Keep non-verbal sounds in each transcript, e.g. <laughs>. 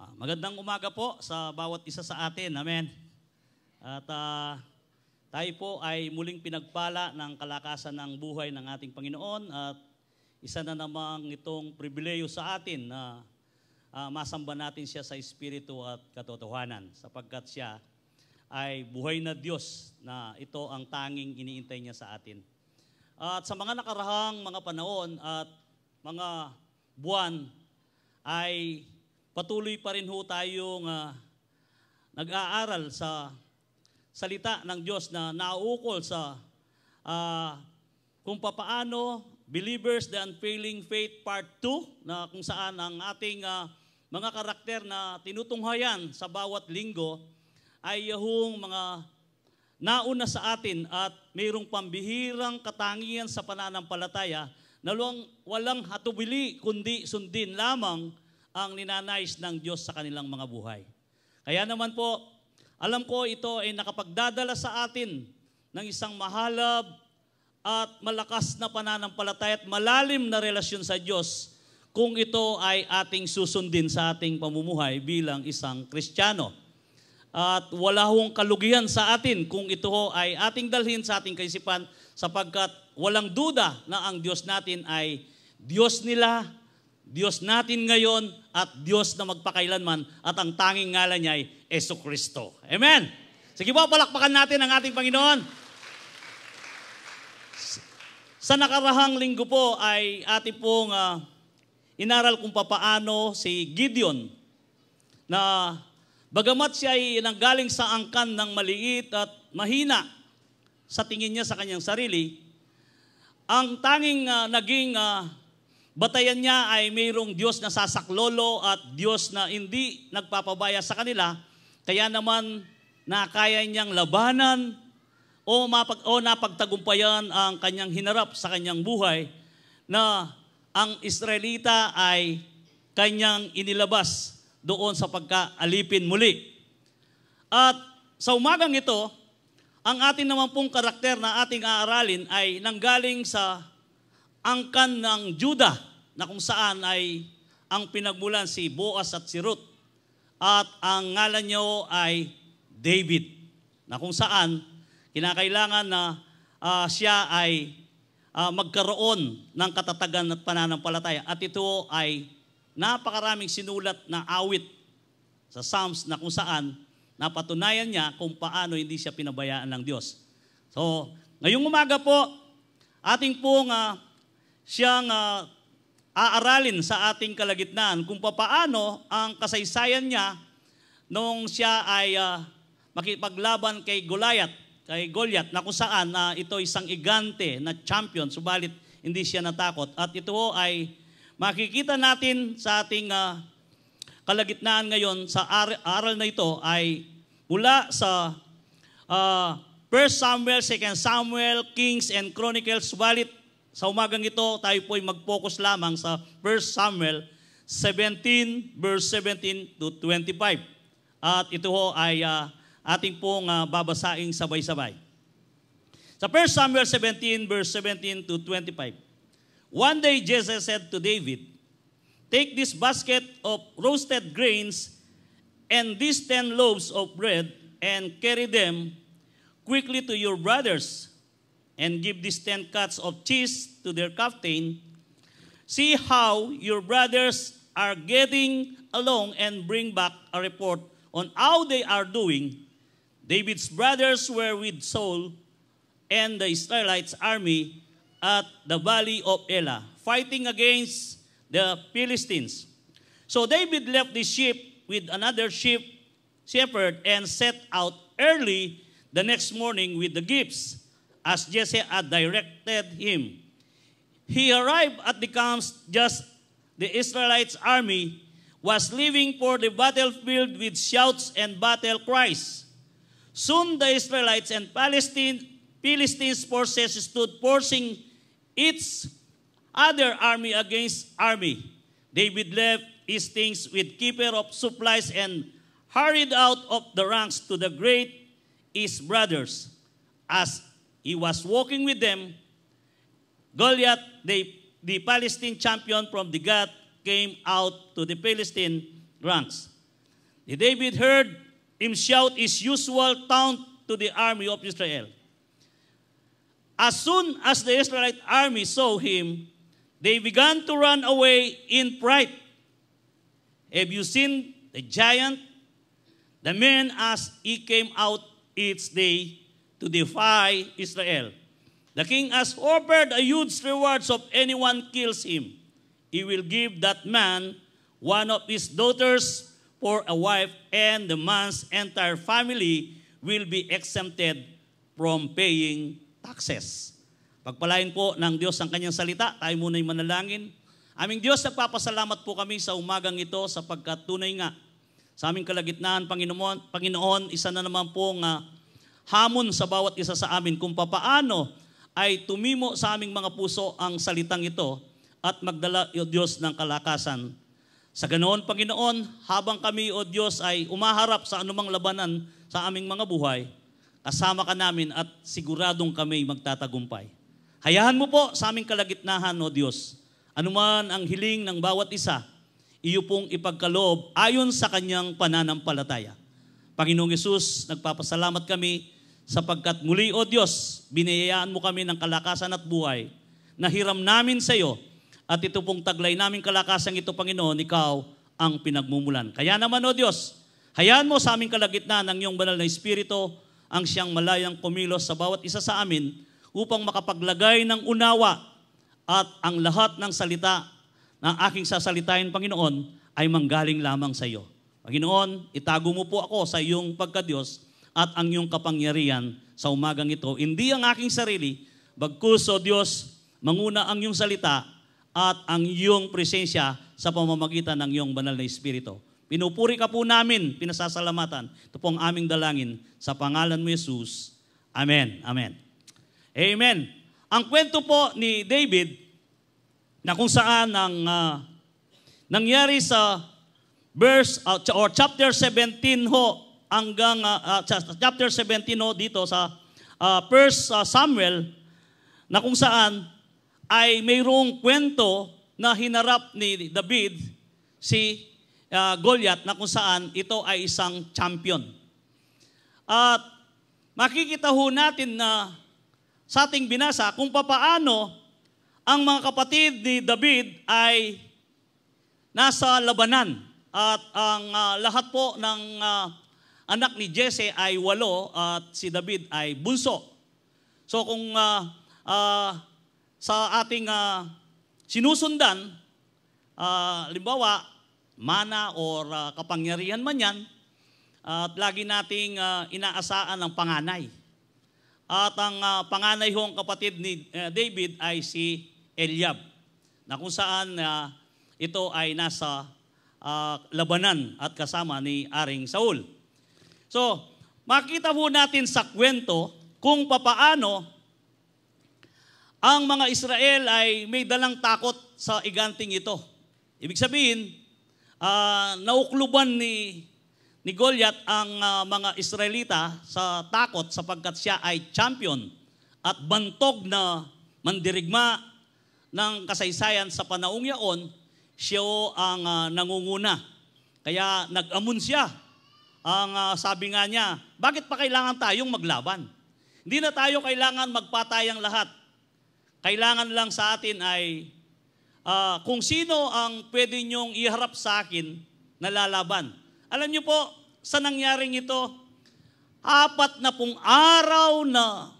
Ah, magandang umaga po sa bawat isa sa atin. Amen. At ah, tayo po ay muling pinagpala ng kalakasan ng buhay ng ating Panginoon at isa na namang itong pribileyo sa atin na ah, masamba natin siya sa Espiritu at katotohanan sapagkat siya ay buhay na Diyos na ito ang tanging iniintay niya sa atin. At sa mga nakarahang mga panahon at mga buwan ay Patuloy pa rin ho tayong uh, nag-aaral sa salita ng Diyos na nauukol sa uh, kung papaano Believers, the Unfailing Faith Part 2 na kung saan ang ating uh, mga karakter na tinutunghayan sa bawat linggo ay yung mga nauna sa atin at mayroong pambihirang katangian sa pananampalataya na walang hatubili kundi sundin lamang ang ninanais ng Diyos sa kanilang mga buhay. Kaya naman po, alam ko ito ay nakapagdadala sa atin ng isang mahalab at malakas na pananampalataya at malalim na relasyon sa Diyos kung ito ay ating susundin sa ating pamumuhay bilang isang Kristiyano. At wala hong kalugihan sa atin kung ito ay ating dalhin sa ating kaisipan sapagkat walang duda na ang Diyos natin ay Diyos nila Diyos natin ngayon at Diyos na magpakailanman at ang tanging ngalan niya ay Eso Kristo. Amen! Sige po, palakpakan natin ang ating Panginoon. Sa nakarahang linggo po ay ating pong uh, inaral kung papaano si Gideon na bagamat siya ay nanggaling sa angkan ng maliit at mahina sa tingin niya sa kanyang sarili, ang tanging uh, naging uh, Batayan niya ay mayroong Diyos na sasaklolo at Diyos na hindi nagpapabaya sa kanila, kaya naman na kaya niyang labanan o, mapag, o napagtagumpayan ang kanyang hinarap sa kanyang buhay na ang Israelita ay kanyang inilabas doon sa pagkaalipin muli. At sa umagang ito, ang atin naman pong karakter na ating aaralin ay nanggaling sa angkan ng Juda na kung saan ay ang pinagmulan si Boaz at si Ruth at ang ngalan niyo ay David na kung saan kinakailangan na uh, siya ay uh, magkaroon ng katatagan at pananampalataya at ito ay napakaraming sinulat na awit sa Psalms na kung saan napatunayan niya kung paano hindi siya pinabayaan ng Diyos. So, ngayong umaga po, ating pong uh, siyang uh, aaralin sa ating kalagitnaan kung paano ang kasaysayan niya noong siya ay uh, makipaglaban kay Goliath, kay Goliath na kung saan uh, ito isang igante na champion subalit hindi siya natakot. At ito ay makikita natin sa ating uh, kalagitnaan ngayon sa ar- aral na ito ay mula sa uh, 1 Samuel, 2 Samuel, Kings and Chronicles, subalit sa umagang ito, tayo po ay mag-focus lamang sa 1 Samuel 17, verse 17 to 25. At ito ho ay uh, ating pong uh, babasaing sabay-sabay. Sa 1 Samuel 17, verse 17 to 25. One day Jesse said to David, Take this basket of roasted grains and these ten loaves of bread and carry them quickly to your brothers and give these ten cuts of cheese to their captain. See how your brothers are getting along and bring back a report on how they are doing. David's brothers were with Saul and the Israelites' army at the valley of Elah, fighting against the Philistines. So David left the sheep with another sheep shepherd and set out early the next morning with the gifts as Jesse had directed him. He arrived at the camps just the Israelites' army was leaving for the battlefield with shouts and battle cries. Soon the Israelites and Palestine, Philistines forces stood forcing its other army against army. David left his things with keeper of supplies and hurried out of the ranks to the great his brothers. As he was walking with them. Goliath, the, the Palestine champion from the Gath, came out to the Palestine ranks. The David heard him shout his usual taunt to the army of Israel. As soon as the Israelite army saw him, they began to run away in fright. Have you seen the giant? The man, as he came out each day, to defy Israel. The king has offered a huge reward if anyone kills him. He will give that man one of his daughters for a wife, and the man's entire family will be exempted from paying taxes. Pagpalain po ng Diyos ang kanyang salita, tayo muna muna'y manalangin. Aming Diyos, nagpapasalamat po kami sa umagang ito sapagkat tunay nga sa aming kalagitnaan, Panginoon, Panginoon isa na naman pong uh, hamon sa bawat isa sa amin kung papaano ay tumimo sa aming mga puso ang salitang ito at magdala, O Diyos, ng kalakasan. Sa ganoon, Panginoon, habang kami, O Diyos, ay umaharap sa anumang labanan sa aming mga buhay, kasama ka namin at siguradong kami magtatagumpay. Hayahan mo po sa aming kalagitnahan, O Diyos, anuman ang hiling ng bawat isa, iyo pong ipagkaloob ayon sa kanyang pananampalataya. Panginoong Yesus, nagpapasalamat kami sapagkat muli, O Diyos, biniyayaan mo kami ng kalakasan at buhay na hiram namin sa iyo at ito pong taglay namin kalakasan ito, Panginoon, ikaw ang pinagmumulan. Kaya naman, O Diyos, hayaan mo sa aming kalagitnaan ang iyong banal na Espiritu ang siyang malayang kumilos sa bawat isa sa amin upang makapaglagay ng unawa at ang lahat ng salita na aking sasalitain, Panginoon, ay manggaling lamang sa iyo. Panginoon, itago mo po ako sa iyong Diyos at ang iyong kapangyarihan sa umagang ito. Hindi ang aking sarili, bagkus o Diyos, manguna ang iyong salita at ang iyong presensya sa pamamagitan ng iyong banal na Espiritu. Pinupuri ka po namin, pinasasalamatan. Ito po ang aming dalangin sa pangalan mo Jesus. Amen. Amen. Amen. Ang kwento po ni David na kung saan ang uh, nangyari sa verse uh, or chapter 17 ho hanggang uh, chapter 17 no, dito sa uh, First uh, Samuel na kung saan ay mayroong kwento na hinarap ni David si uh, Goliath na kung saan ito ay isang champion. At makikita ho natin na sa ating binasa kung papaano ang mga kapatid ni David ay nasa labanan at ang uh, lahat po ng uh, anak ni Jesse ay walo at si David ay bunso. So kung uh, uh, sa ating uh, sinusundan, uh, limbawa, mana or uh, kapangyarihan man yan, at uh, lagi nating uh, inaasaan ang panganay. At ang uh, panganay hong kapatid ni uh, David ay si Eliab, na kung saan uh, ito ay nasa uh, labanan at kasama ni Aring Saul. So, makita po natin sa kwento kung papaano ang mga Israel ay may dalang takot sa iganting ito. Ibig sabihin, uh, naukluban ni ni Goliath ang uh, mga Israelita sa takot sapagkat siya ay champion at bantog na mandirigma ng kasaysayan sa panaong yaon, siya ang uh, nangunguna. Kaya nag amun siya ang uh, sabi nga niya, bakit pa kailangan tayong maglaban? Hindi na tayo kailangan magpatay ang lahat. Kailangan lang sa atin ay uh, kung sino ang pwede niyong iharap sa akin na lalaban. Alam niyo po, sa nangyaring ito, apat na pong araw na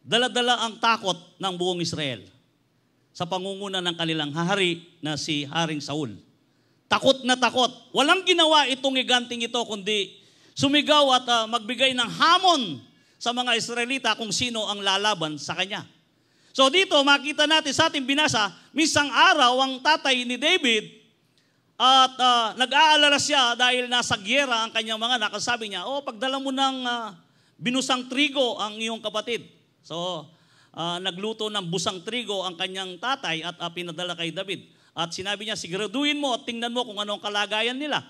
daladala ang takot ng buong Israel sa pangunguna ng kanilang hari na si Haring Saul. Takot na takot. Walang ginawa itong higanting ito kundi sumigaw at uh, magbigay ng hamon sa mga Israelita kung sino ang lalaban sa kanya. So dito makita natin sa ating binasa, misang araw ang tatay ni David at uh, nag-aalala siya dahil nasa gyera ang kanyang mga nakasabi niya, oh, pagdala mo ng uh, binusang trigo ang iyong kapatid. So, uh, nagluto ng busang trigo ang kanyang tatay at uh, pinadala kay David. At sinabi niya, siguraduhin mo at tingnan mo kung ano ang kalagayan nila.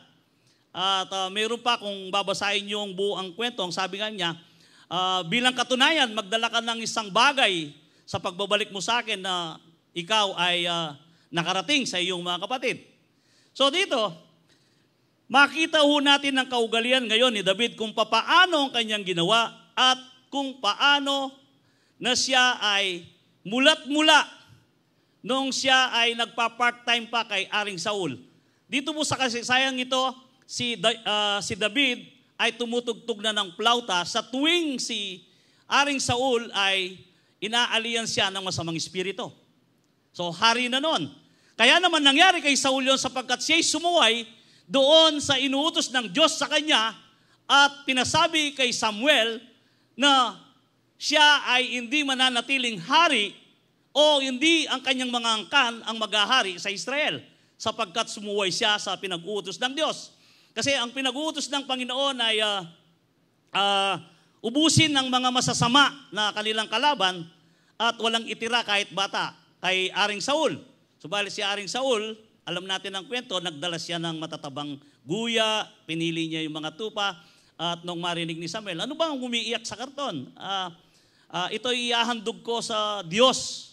At uh, mayroon pa kung babasahin niyo ang buong kwento, ang sabi nga niya, uh, bilang katunayan, magdala ka ng isang bagay sa pagbabalik mo sa akin na ikaw ay uh, nakarating sa iyong mga kapatid. So dito, makita ho natin ang kaugalian ngayon ni David kung paano ang kanyang ginawa at kung paano na siya ay mulat-mula nung siya ay nagpa-part-time pa kay Aring Saul. Dito po sa kasaysayan ito, si, uh, si David ay tumutugtog na ng plauta sa tuwing si Aring Saul ay inaaliyan siya ng masamang espiritu. So, hari na nun. Kaya naman nangyari kay Saul yon sapagkat siya'y sumuway doon sa inuutos ng Diyos sa kanya at pinasabi kay Samuel na siya ay hindi mananatiling hari o hindi ang kanyang mga angkan ang maghahari sa Israel sapagkat sumuway siya sa pinag-uutos ng Diyos. Kasi ang pinag-uutos ng Panginoon ay uh, uh, ubusin ng mga masasama na kanilang kalaban at walang itira kahit bata kay Aring Saul. Subalit si Aring Saul, alam natin ang kwento, nagdala siya ng matatabang guya, pinili niya yung mga tupa, at nung marinig ni Samuel, ano bang umiiyak sa karton? Uh, ah, uh, ito iahandog ko sa Diyos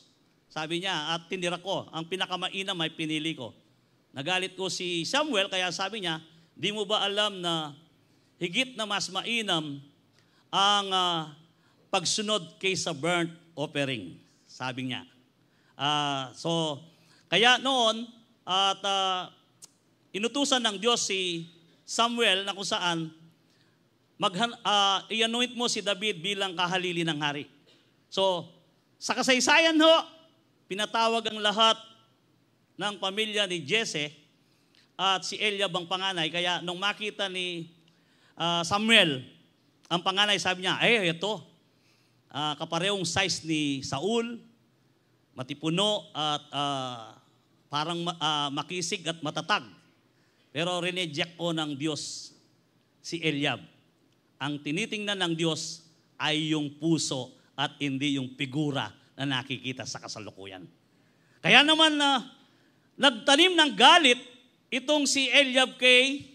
sabi niya, at tinira ko, ang pinakamainam ay pinili ko. Nagalit ko si Samuel, kaya sabi niya, di mo ba alam na higit na mas mainam ang uh, pagsunod kaysa burnt offering? Sabi niya. Uh, so, kaya noon, at uh, inutusan ng Diyos si Samuel na kung saan maghan, uh, i-anoint mo si David bilang kahalili ng hari. So, sa kasaysayan ho, pinatawag ang lahat ng pamilya ni Jesse at si Eliab ang panganay. Kaya nung makita ni uh, Samuel, ang panganay sabi niya, eh, ito, uh, kaparehong size ni Saul, matipuno at uh, parang uh, makisig at matatag. Pero rineject ko ng Diyos si Eliab. Ang tinitingnan ng Diyos ay yung puso at hindi yung figura na nakikita sa kasalukuyan. Kaya naman na uh, nagtanim ng galit itong si Eliab kay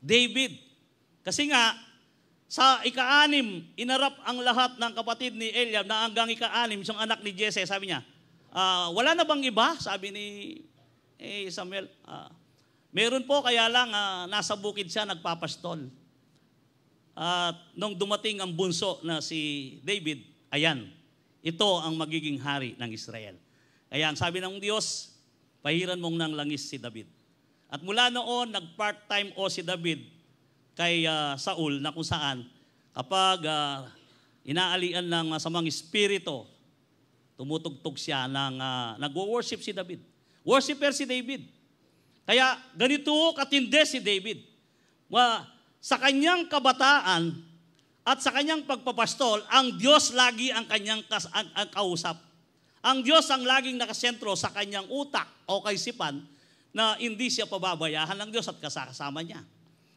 David. Kasi nga, sa ika-anim, inarap ang lahat ng kapatid ni Eliab na hanggang ika-anim, siyang anak ni Jesse, sabi niya, uh, wala na bang iba? Sabi ni eh, Samuel, uh, meron po, kaya lang uh, nasa bukid siya nagpapastol. At uh, nung dumating ang bunso na si David, ayan, ito ang magiging hari ng Israel. Kaya ang sabi ng Diyos, pahiran mong ng langis si David. At mula noon, nag-part-time o si David kay uh, Saul na kung saan kapag uh, inaalian ng masamang espirito, tumutugtog siya ng uh, nagwo-worship si David. Worshiper si David. Kaya ganito katindi si David. Well, sa kanyang kabataan, at sa kanyang pagpapastol, ang Diyos lagi ang kanyang kas- ang, ang kausap. Ang Diyos ang laging nakasentro sa kanyang utak o kaisipan na hindi siya pababayahan ng Diyos at kasama niya.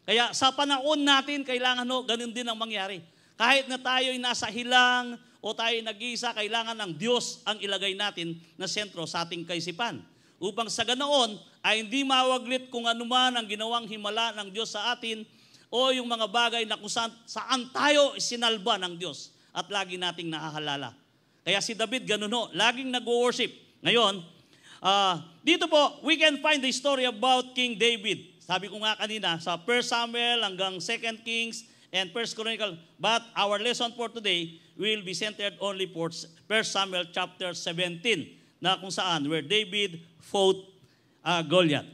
Kaya sa panahon natin, kailangan ho, ganun din ang mangyari. Kahit na tayo'y nasa hilang o tayo nag-iisa, kailangan ng Diyos ang ilagay natin na sentro sa ating kaisipan. Upang sa ganoon ay hindi mawaglit kung anuman ang ginawang himala ng Diyos sa atin o yung mga bagay na kung saan, saan tayo sinalba ng Diyos at lagi nating nahahalala. Kaya si David ganun ho, laging nag-worship. Ngayon, uh, dito po, we can find the story about King David. Sabi ko nga kanina, sa 1 Samuel hanggang 2 Kings and 1 Chronicles. But our lesson for today will be centered only for 1 Samuel chapter 17 na kung saan where David fought uh, Goliath.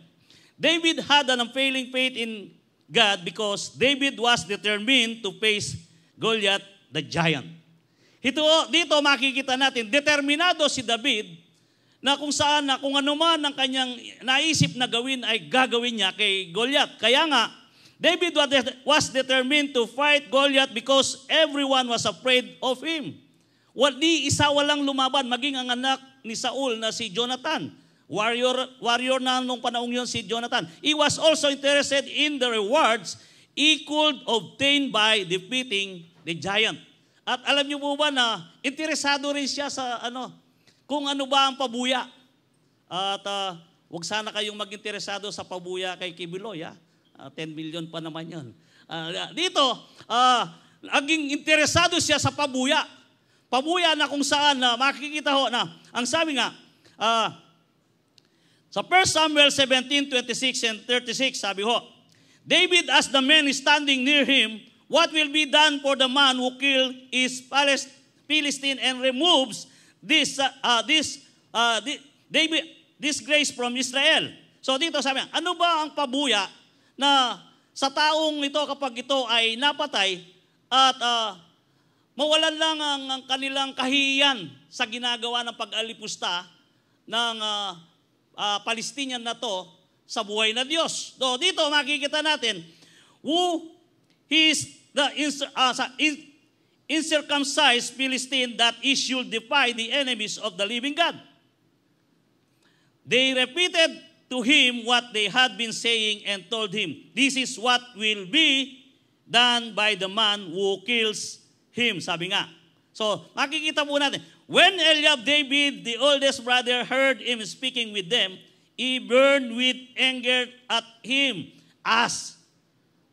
David had an unfailing faith in God because David was determined to face Goliath the giant. Ito, dito makikita natin, determinado si David na kung saan na kung ano man ang kanyang naisip na gawin ay gagawin niya kay Goliath. Kaya nga, David was determined to fight Goliath because everyone was afraid of him. Wali isa walang lumaban, maging ang anak ni Saul na si Jonathan warrior, warrior na nung panahong yun si Jonathan. He was also interested in the rewards he could obtain by defeating the giant. At alam niyo po ba na interesado rin siya sa ano, kung ano ba ang pabuya. At uh, ah, wag sana kayong mag-interesado sa pabuya kay Kibiloy. Ha? Uh, 10 million pa naman yun. Uh, dito, uh, naging interesado siya sa pabuya. Pabuya na kung saan na uh, makikita ho na, ang sabi nga, uh, sa 1 Samuel 17, 26 and 36, sabi ho, David asked the men standing near him, What will be done for the man who killed his Philistine and removes this, uh, uh this, uh, this, David, disgrace from Israel? So dito sabi, ano ba ang pabuya na sa taong ito kapag ito ay napatay at uh, mawalan lang ang, ang kanilang kahiyan sa ginagawa ng pag-alipusta ng uh, uh, Palestinian na to sa buhay na Diyos. So, dito makikita natin, who is the uh, sa, incircumcised Philistine that he should defy the enemies of the living God. They repeated to him what they had been saying and told him, This is what will be done by the man who kills him. Sabi nga. So, makikita po natin, When Eliab David, the oldest brother, heard him speaking with them, he burned with anger at him as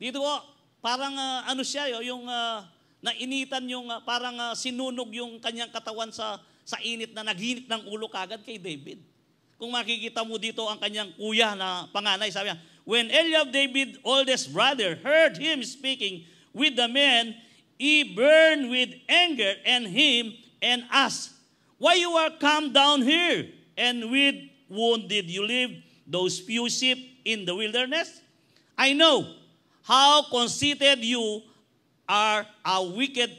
dito po, oh, parang uh, ano siya, oh, yung uh, nainitan yung uh, parang uh, sinunog yung kanyang katawan sa sa init na naghinit ng ulo kagad kay David. Kung makikita mo dito ang kanyang kuya na panganay, sabi niya, When Eliab David, oldest brother, heard him speaking with the men, he burned with anger and him and asked, Why you are come down here? And with whom did you leave those few sheep in the wilderness? I know how conceited you are, how wicked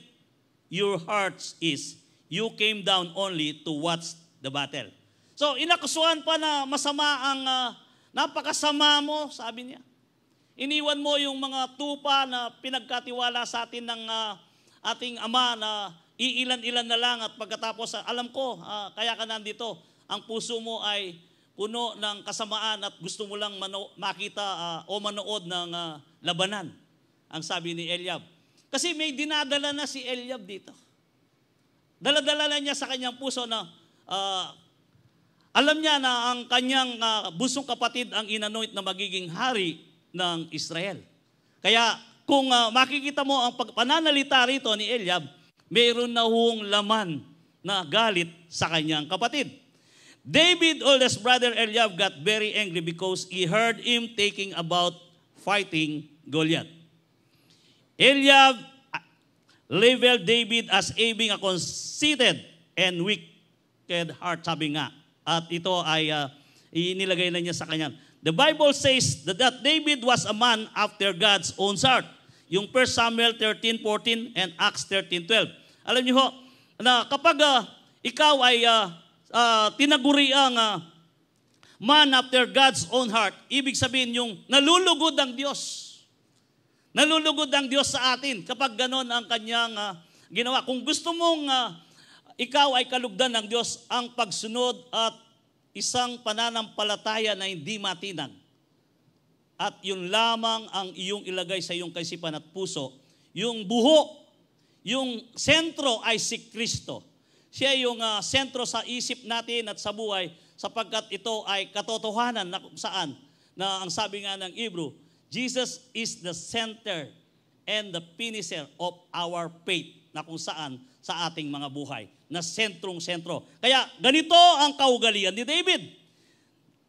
your hearts is. You came down only to watch the battle. So, inakusuhan pa na masama ang, uh, napakasama mo, sabi niya. Iniwan mo yung mga tupa na pinagkatiwala sa atin ng uh, ating ama na iilan-ilan na lang at pagkatapos, ah, alam ko, uh, kaya ka nandito, ang puso mo ay puno ng kasamaan at gusto mo lang mano- makita uh, o manood ng uh, labanan, ang sabi ni Eliab. Kasi may dinadala na si Eliab dito. Daladala na niya sa kanyang puso na uh, alam niya na ang kanyang uh, busong kapatid ang inanoint na magiging hari ng Israel. Kaya kung uh, makikita mo ang pananalita rito ni Eliab, mayroon na huong laman na galit sa kanyang kapatid. David, oldest brother Eliab, got very angry because he heard him taking about fighting Goliath. Eliab ah, labeled David as having a conceited and wicked heart, sabi nga. At ito ay uh, inilagay na niya sa kanya. The Bible says that David was a man after God's own heart. Yung 1 Samuel 13:14 and Acts 13:12. Alam niyo ho, na kapag uh, ikaw ay uh, uh, tinaguri ang uh, man after God's own heart, ibig sabihin yung nalulugod ang Diyos. Nalulugod ang Diyos sa atin kapag ganon ang kanyang uh, ginawa. Kung gusto mong uh, ikaw ay kalugdan ng Diyos, ang pagsunod at isang pananampalataya na hindi matinag at yun lamang ang iyong ilagay sa iyong kaisipan at puso. Yung buho, yung sentro ay si Kristo. Siya yung uh, sentro sa isip natin at sa buhay sapagkat ito ay katotohanan na kung saan na ang sabi nga ng Hebrew, Jesus is the center and the finisher of our faith na kung saan sa ating mga buhay na sentrong-sentro. Kaya ganito ang kaugalian ni David.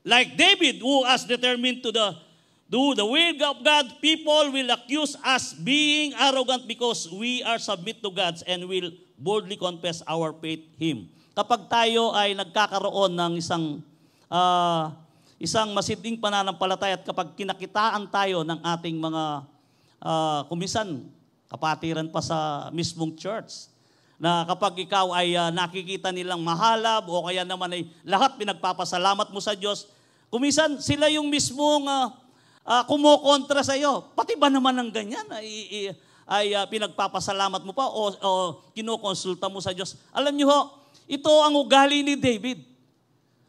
Like David who has determined to the do the will of God, people will accuse us being arrogant because we are submit to God and will boldly confess our faith Him. Kapag tayo ay nagkakaroon ng isang uh, isang masiding pananampalataya at kapag kinakitaan tayo ng ating mga uh, kumisan, kapatiran pa sa mismong church, na kapag ikaw ay uh, nakikita nilang mahalab o kaya naman ay lahat pinagpapasalamat mo sa Diyos, kumisan sila yung mismong uh, uh, ah, kumokontra sa iyo. Pati ba naman ng ganyan ay, ay uh, pinagpapasalamat mo pa o, o kinokonsulta mo sa Diyos? Alam niyo ho, ito ang ugali ni David.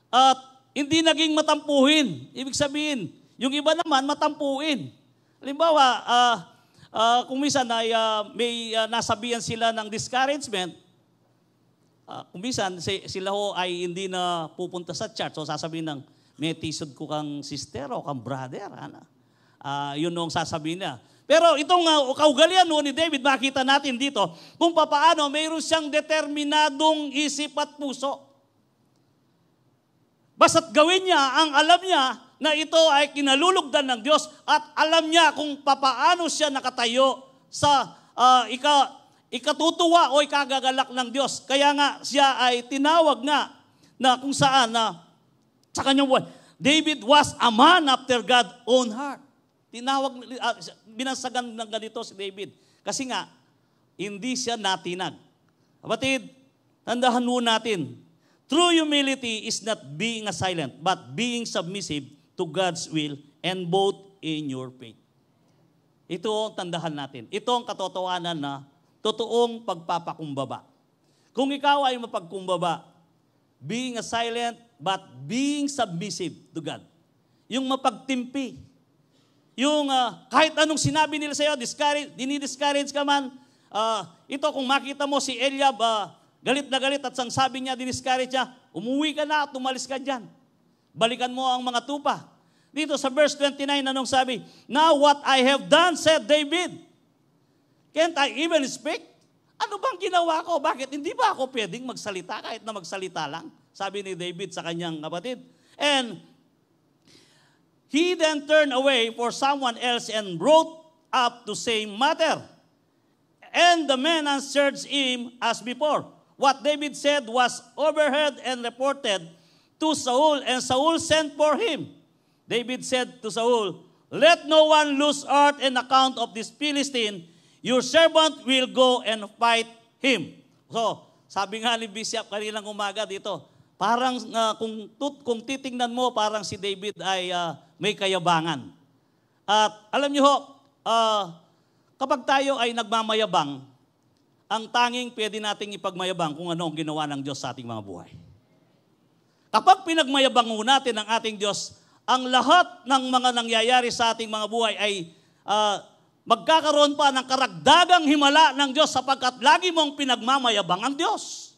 At hindi naging matampuhin. Ibig sabihin, yung iba naman matampuhin. Halimbawa, uh, uh, kung minsan ay uh, may uh, nasabihan sila ng discouragement, uh, kung minsan si, sila ho ay hindi na pupunta sa church. So sasabihin ng, may tisod ko kang sister o kang brother. Ano? Uh, yun noong sasabihin niya. Pero itong uh, kaugalian no, ni David, makita natin dito kung papaano mayroon siyang determinadong isip at puso. Basta't gawin niya ang alam niya na ito ay kinalulugdan ng Diyos at alam niya kung papaano siya nakatayo sa uh, ika, ikatutuwa o ikagagalak ng Diyos. Kaya nga siya ay tinawag nga na kung saan na sa kanyang buhay. David was a man after God's own heart. Tinawag, uh, binansagan ng ganito si David. Kasi nga, hindi siya natinag. Kapatid, tandahan mo natin, true humility is not being a silent, but being submissive to God's will and both in your faith. Ito ang tandahan natin. Ito ang katotohanan na totoong pagpapakumbaba. Kung ikaw ay mapagkumbaba, being a silent but being submissive to God. Yung mapagtimpi. Yung uh, kahit anong sinabi nila sa'yo, discourage, dinidiscourage ka man. Uh, ito, kung makita mo si Eliab, uh, galit na galit at sang sabi niya, diniscourage niya, umuwi ka na at umalis ka dyan. Balikan mo ang mga tupa. Dito sa verse 29, anong sabi? Now what I have done, said David, can't I even speak? Ano bang ginawa ko? Bakit hindi ba ako pwedeng magsalita kahit na magsalita lang? Sabi ni David sa kanyang kapatid. And he then turned away for someone else and brought up the same matter. And the man answered him as before. What David said was overheard and reported to Saul, and Saul sent for him. David said to Saul, Let no one lose heart and account of this Philistine Your servant will go and fight him. So, sabi nga ni Bishop kanilang umaga dito, parang uh, kung, tut, kung titingnan mo, parang si David ay uh, may kayabangan. At alam niyo ho, uh, kapag tayo ay nagmamayabang, ang tanging pwede nating ipagmayabang kung ano ang ginawa ng Diyos sa ating mga buhay. Kapag pinagmayabang natin ang ating Diyos, ang lahat ng mga nangyayari sa ating mga buhay ay uh, magkakaroon pa ng karagdagang himala ng Diyos sapagkat lagi mong pinagmamayabang ang Diyos.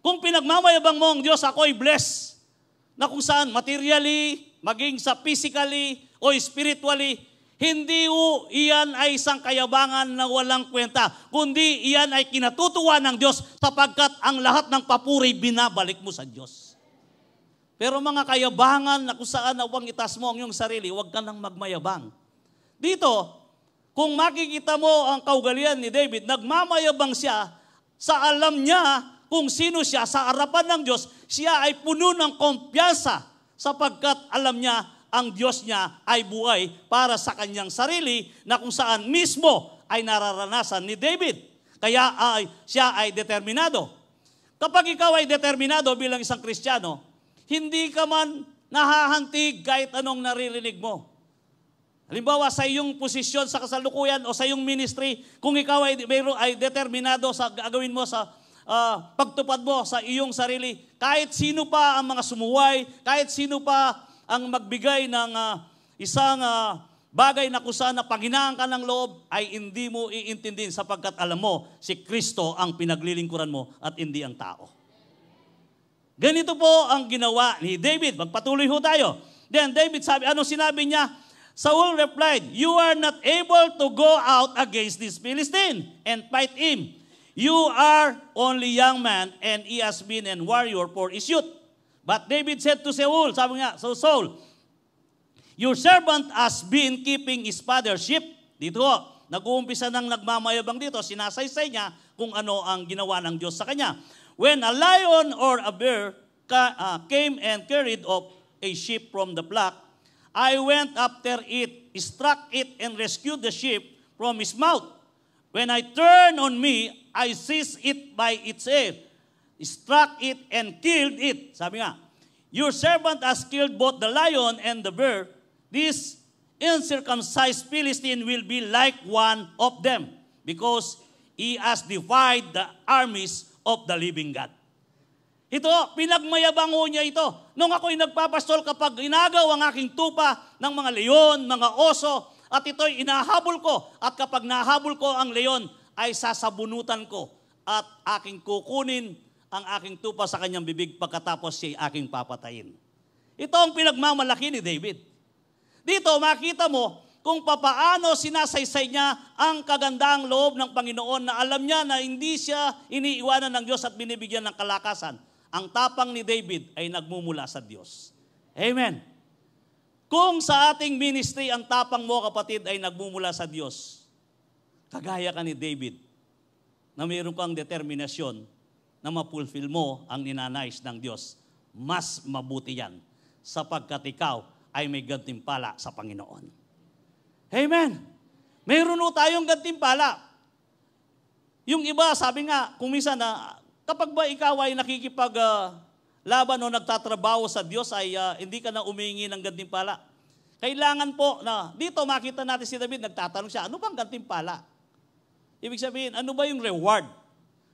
Kung pinagmamayabang mo ang Diyos, ako'y blessed na kung saan materially, maging sa physically o spiritually, hindi o iyan ay isang kayabangan na walang kwenta, kundi iyan ay kinatutuwa ng Diyos sapagkat ang lahat ng papuri binabalik mo sa Diyos. Pero mga kayabangan na kung saan awang itas mo ang iyong sarili, huwag ka nang magmayabang dito, kung makikita mo ang kaugalian ni David, nagmamayabang siya sa alam niya kung sino siya sa harapan ng Diyos, siya ay puno ng kumpiyansa sapagkat alam niya ang Diyos niya ay buhay para sa kanyang sarili na kung saan mismo ay nararanasan ni David. Kaya ay, siya ay determinado. Kapag ikaw ay determinado bilang isang Kristiyano, hindi ka man nahahantig kahit anong naririnig mo. Halimbawa, sa iyong posisyon sa kasalukuyan o sa iyong ministry, kung ikaw ay, mayro, ay determinado sa gagawin mo sa uh, pagtupad mo sa iyong sarili, kahit sino pa ang mga sumuway, kahit sino pa ang magbigay ng uh, isang uh, bagay na kusang napaginaan ka ng loob, ay hindi mo iintindihin sapagkat alam mo, si Kristo ang pinaglilingkuran mo at hindi ang tao. Ganito po ang ginawa ni David. Magpatuloy ho tayo. Then David sabi, ano sinabi niya? Saul replied, You are not able to go out against this Philistine and fight him. You are only young man and he has been a warrior for his youth. But David said to Saul, sabi nga, so Saul, your servant has been keeping his father's sheep. Dito ho, nag-uumpisa ng nagmamayabang dito, sinasaysay niya kung ano ang ginawa ng Diyos sa kanya. When a lion or a bear ah, came and carried off a sheep from the flock, I went after it, struck it, and rescued the sheep from his mouth. When I turned on me, I seized it by its hair, struck it, and killed it. Sabi nga, Your servant has killed both the lion and the bear. This uncircumcised Philistine will be like one of them because he has defied the armies of the living God. Ito, pinagmayabango niya ito. Nung ako'y nagpapastol kapag inagaw ang aking tupa ng mga leon, mga oso, at ito'y inahabol ko. At kapag nahabol ko ang leon, ay sasabunutan ko at aking kukunin ang aking tupa sa kanyang bibig pagkatapos siya'y aking papatayin. Ito ang pinagmamalaki ni David. Dito makita mo kung papaano sinasaysay niya ang kagandaang loob ng Panginoon na alam niya na hindi siya iniiwanan ng Diyos at binibigyan ng kalakasan ang tapang ni David ay nagmumula sa Diyos. Amen. Kung sa ating ministry ang tapang mo kapatid ay nagmumula sa Diyos, kagaya ka ni David na mayroon kang determinasyon na mapulfill mo ang ninanais ng Diyos. Mas mabuti yan sapagkat ikaw ay may gantimpala sa Panginoon. Amen. Mayroon tayong gantimpala. Yung iba, sabi nga, kumisa na Kapag ba ikaw ay nakikipag uh, laban o nagtatrabaho sa Diyos ay uh, hindi ka na umingi ng gantimpala. Kailangan po na dito makita natin si David, nagtatanong siya, ano bang gantimpala? Ibig sabihin, ano ba yung reward?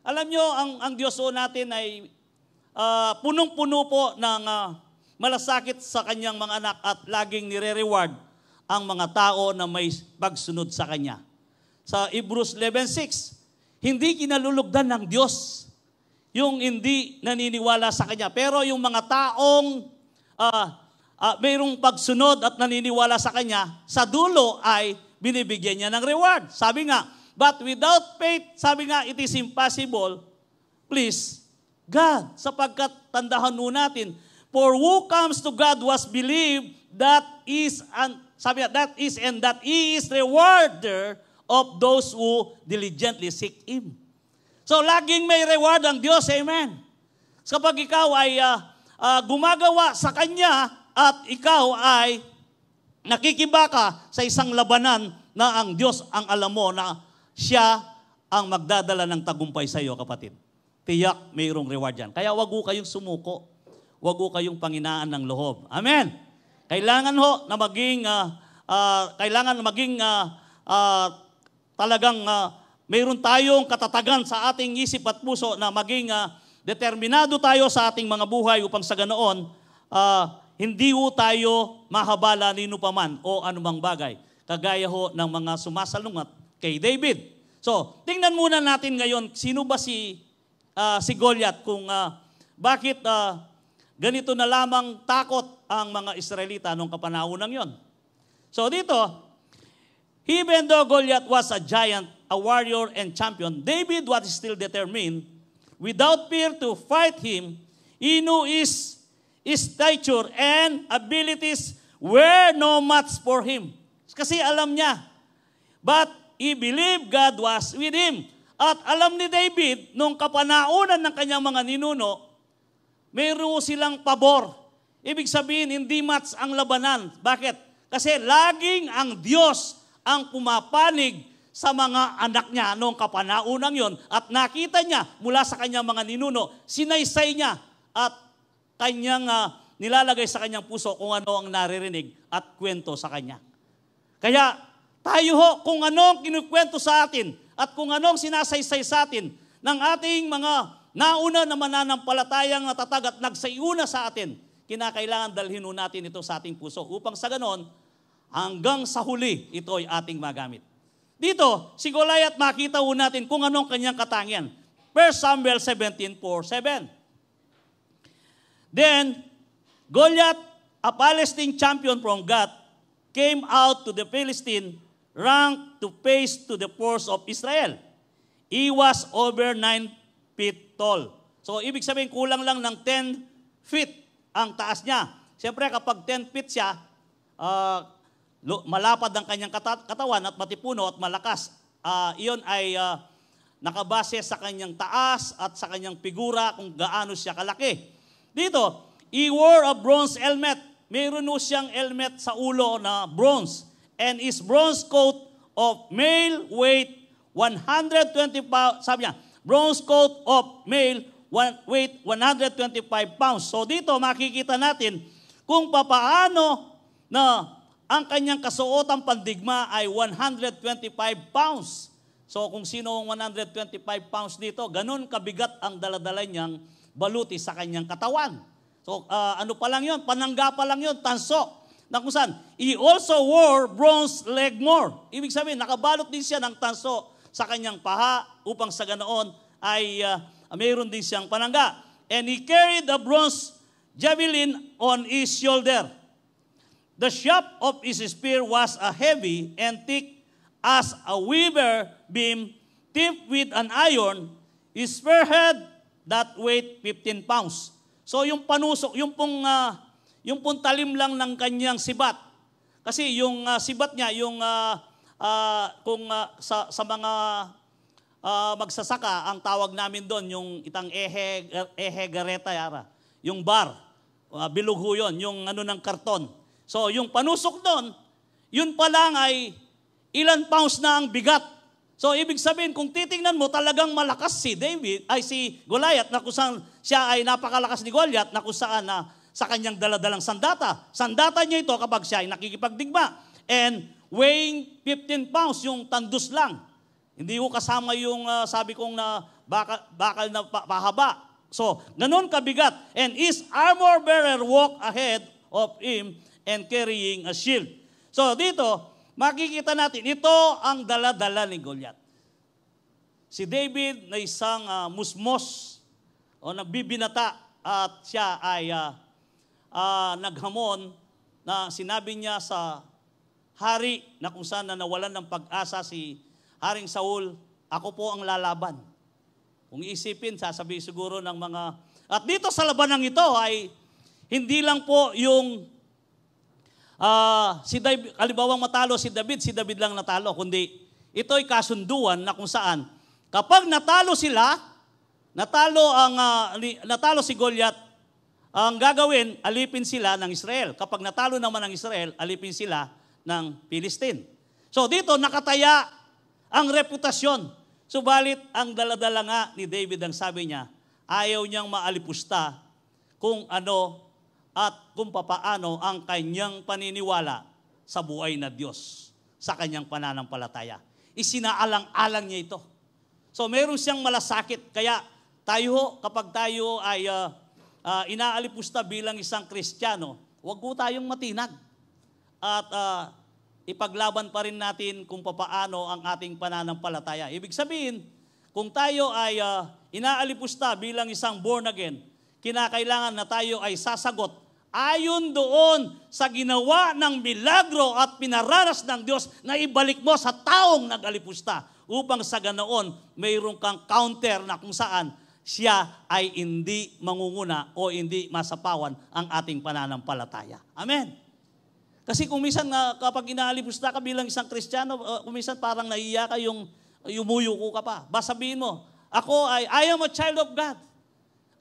Alam nyo, ang, ang Diyos o natin ay uh, punong-puno po ng uh, malasakit sa kanyang mga anak at laging nire-reward ang mga tao na may pagsunod sa kanya. Sa Hebrews 11.6, hindi kinalulugdan ng Diyos yung hindi naniniwala sa Kanya. Pero yung mga taong uh, uh, mayroong pagsunod at naniniwala sa Kanya, sa dulo ay binibigyan niya ng reward. Sabi nga, but without faith, sabi nga, it is impossible, please, God. Sapagkat tandahan nun natin, for who comes to God was believed that is, and, sabi nga, that is and that He is rewarder of those who diligently seek Him. So, laging may reward ang Diyos. Amen. So, kapag ikaw ay uh, uh, gumagawa sa Kanya at ikaw ay nakikibaka sa isang labanan na ang Diyos ang alam mo na siya ang magdadala ng tagumpay sa iyo, kapatid. Tiyak, mayroong reward yan. Kaya wag kayong sumuko. Wag kayong panginaan ng loob. Amen. Kailangan ho na maging, uh, uh, kailangan maging uh, uh, talagang uh, mayroon tayong katatagan sa ating isip at puso na maging uh, determinado tayo sa ating mga buhay upang sa ganoon, uh, hindi ho tayo mahabala nino paman o anumang bagay. Kagaya ho ng mga sumasalungat kay David. So, tingnan muna natin ngayon, sino ba si, uh, si Goliath kung uh, bakit uh, ganito na lamang takot ang mga Israelita noong kapanahon kapanahonan yon. So dito, even though Goliath was a giant, a warrior and champion, David was still determined, without fear to fight him, he knew his, his stature and abilities were no match for him. Kasi alam niya. But he believed God was with him. At alam ni David, nung kapanaunan ng kanyang mga ninuno, mayroon silang pabor. Ibig sabihin, hindi match ang labanan. Bakit? Kasi laging ang Diyos ang pumapanig sa mga anak niya noong kapanaunang yon at nakita niya mula sa kanyang mga ninuno, sinaysay niya at kanyang uh, nilalagay sa kanyang puso kung ano ang naririnig at kwento sa kanya. Kaya tayo ho, kung anong kinukwento sa atin at kung anong sinasaysay sa atin ng ating mga nauna na mananampalatayang natatag at nagsayuna sa atin, kinakailangan dalhin natin ito sa ating puso upang sa ganon, hanggang sa huli, ito ay ating magamit. Dito, si Goliath makita ho natin kung anong kanyang katangian. 1 Samuel 17.4.7 Then, Goliath, a Palestine champion from God, came out to the Philistine rank to face to the force of Israel. He was over 9 feet tall. So, ibig sabihin, kulang lang ng 10 feet ang taas niya. Siyempre, kapag 10 feet siya, uh, malapad ang kanyang katawan at matipuno at malakas. Uh, iyon ay uh, nakabase sa kanyang taas at sa kanyang figura kung gaano siya kalaki. Dito, he wore a bronze helmet. Mayroon no siyang helmet sa ulo na bronze. And his bronze coat of male weight 125 sabi niya, bronze coat of male one, weight 125 pounds. So dito makikita natin kung papaano na ang kanyang kasuotang pandigma ay 125 pounds. So kung sino ang 125 pounds dito, ganun kabigat ang daladala niyang baluti sa kanyang katawan. So uh, ano pa lang yun? Panangga pa lang yun, tanso. Na kung saan? He also wore bronze leg more. Ibig sabihin, nakabalot din siya ng tanso sa kanyang paha upang sa ganoon ay uh, mayroon din siyang panangga. And he carried a bronze javelin on his shoulder. The shaft of his spear was a heavy and thick as a weaver beam tipped with an iron, his spear that weighed 15 pounds. So yung panusok, yung pong, uh, yung pong talim lang ng kanyang sibat. Kasi yung uh, sibat niya, yung uh, uh, kung uh, sa, sa mga uh, magsasaka, ang tawag namin doon, yung itang ehe, eh, ehe gareta yara, yung bar, uh, bilog yun, yung ano ng karton. So, yung panusok doon, yun pa lang ay ilan pounds na ang bigat. So, ibig sabihin, kung titingnan mo, talagang malakas si David, ay si Goliath, na kung siya ay napakalakas ni Goliath, na kung na ah, sa kanyang daladalang sandata. Sandata niya ito kapag siya ay nakikipagdigma. And weighing 15 pounds, yung tandus lang. Hindi ko kasama yung uh, sabi kong na baka, bakal na pahaba. So, ganun kabigat. And his armor bearer walk ahead of him and carrying a shield. So dito, makikita natin, ito ang daladala ni Goliath. Si David na isang uh, musmos o nagbibinata at siya ay uh, uh, naghamon na sinabi niya sa hari na kung saan na nawalan ng pag-asa si Haring Saul, ako po ang lalaban. Kung isipin, sasabihin siguro ng mga... At dito sa labanang ito ay hindi lang po yung uh, si David, kalibawang matalo si David, si David lang natalo, kundi ito'y kasunduan na kung saan kapag natalo sila, natalo ang uh, natalo si Goliath, ang gagawin, alipin sila ng Israel. Kapag natalo naman ang Israel, alipin sila ng Philistine. So dito nakataya ang reputasyon. Subalit ang daladala nga ni David ang sabi niya, ayaw niyang maalipusta kung ano at kung papaano ang kanyang paniniwala sa buhay na Diyos, sa kanyang pananampalataya. Isinaalang-alang niya ito. So meron siyang malasakit. Kaya tayo, kapag tayo ay uh, uh, inaalipusta bilang isang Kristiyano, huwag po tayong matinag. At uh, ipaglaban pa rin natin kung papaano ang ating pananampalataya. Ibig sabihin, kung tayo ay uh, inaalipusta bilang isang born again, kinakailangan na tayo ay sasagot ayon doon sa ginawa ng milagro at pinaranas ng Diyos na ibalik mo sa taong nag-alipusta upang sa ganoon mayroon kang counter na kung saan siya ay hindi mangunguna o hindi masapawan ang ating pananampalataya. Amen. Kasi kung minsan na kapag inaalipusta ka bilang isang Kristiyano, uh, kung minsan parang naiiyak ka yung yumuyuko ka pa. Basabihin mo, ako ay I am a child of God.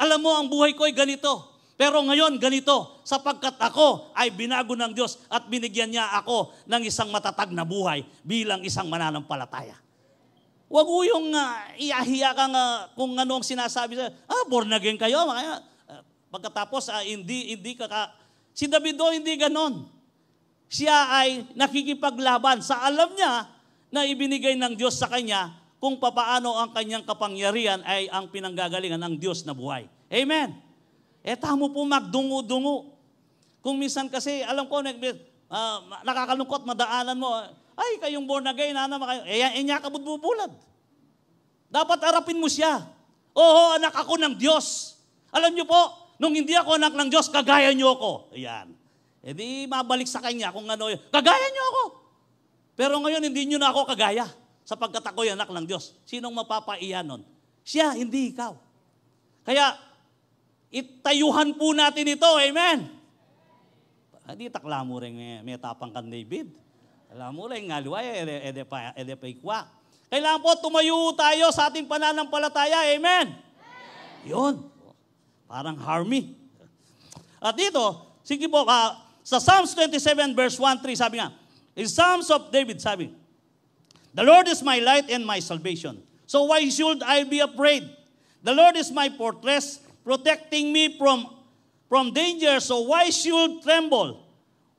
Alam mo ang buhay ko ay ganito. Pero ngayon, ganito, sapagkat ako ay binago ng Diyos at binigyan niya ako ng isang matatag na buhay bilang isang mananampalataya. Huwag mo yung uh, ah, iahiya kang uh, kung ano ang sinasabi sa ah, born again kayo. Kaya, uh, ah, pagkatapos, uh, hindi, hindi ka, ka... Si Davido, hindi ganon. Siya ay nakikipaglaban sa alam niya na ibinigay ng Diyos sa kanya kung papaano ang kanyang kapangyarihan ay ang pinanggagalingan ng Diyos na buhay. Amen. Eh, tamo po magdungo-dungo. Kung minsan kasi, alam ko, nag, uh, nakakalungkot, madaanan mo, ay, kayong born again, ano, kayo? Eh, inya eh, kabudbubulad. Dapat arapin mo siya. Oo, anak ako ng Diyos. Alam niyo po, nung hindi ako anak ng Diyos, kagaya niyo ako. Ayan. E di mabalik sa kanya kung ano Kagaya niyo ako. Pero ngayon, hindi niyo na ako kagaya sapagkat ako'y anak ng Diyos. Sinong mapapaiya nun? Siya, hindi ikaw. Kaya, Itayuhan po natin ito. Amen. Hindi ah, taklamo rin may, tapang kan David. Alam mo rin, ngaliwaya, edepa, pa ikwa. Kailangan po tumayo tayo sa ating pananampalataya. Amen. Amen. Yun. Parang harmony. At dito, sige po, uh, sa Psalms 27 verse 1-3, sabi nga, in Psalms of David, sabi, The Lord is my light and my salvation. So why should I be afraid? The Lord is my fortress protecting me from, from danger, so why should tremble?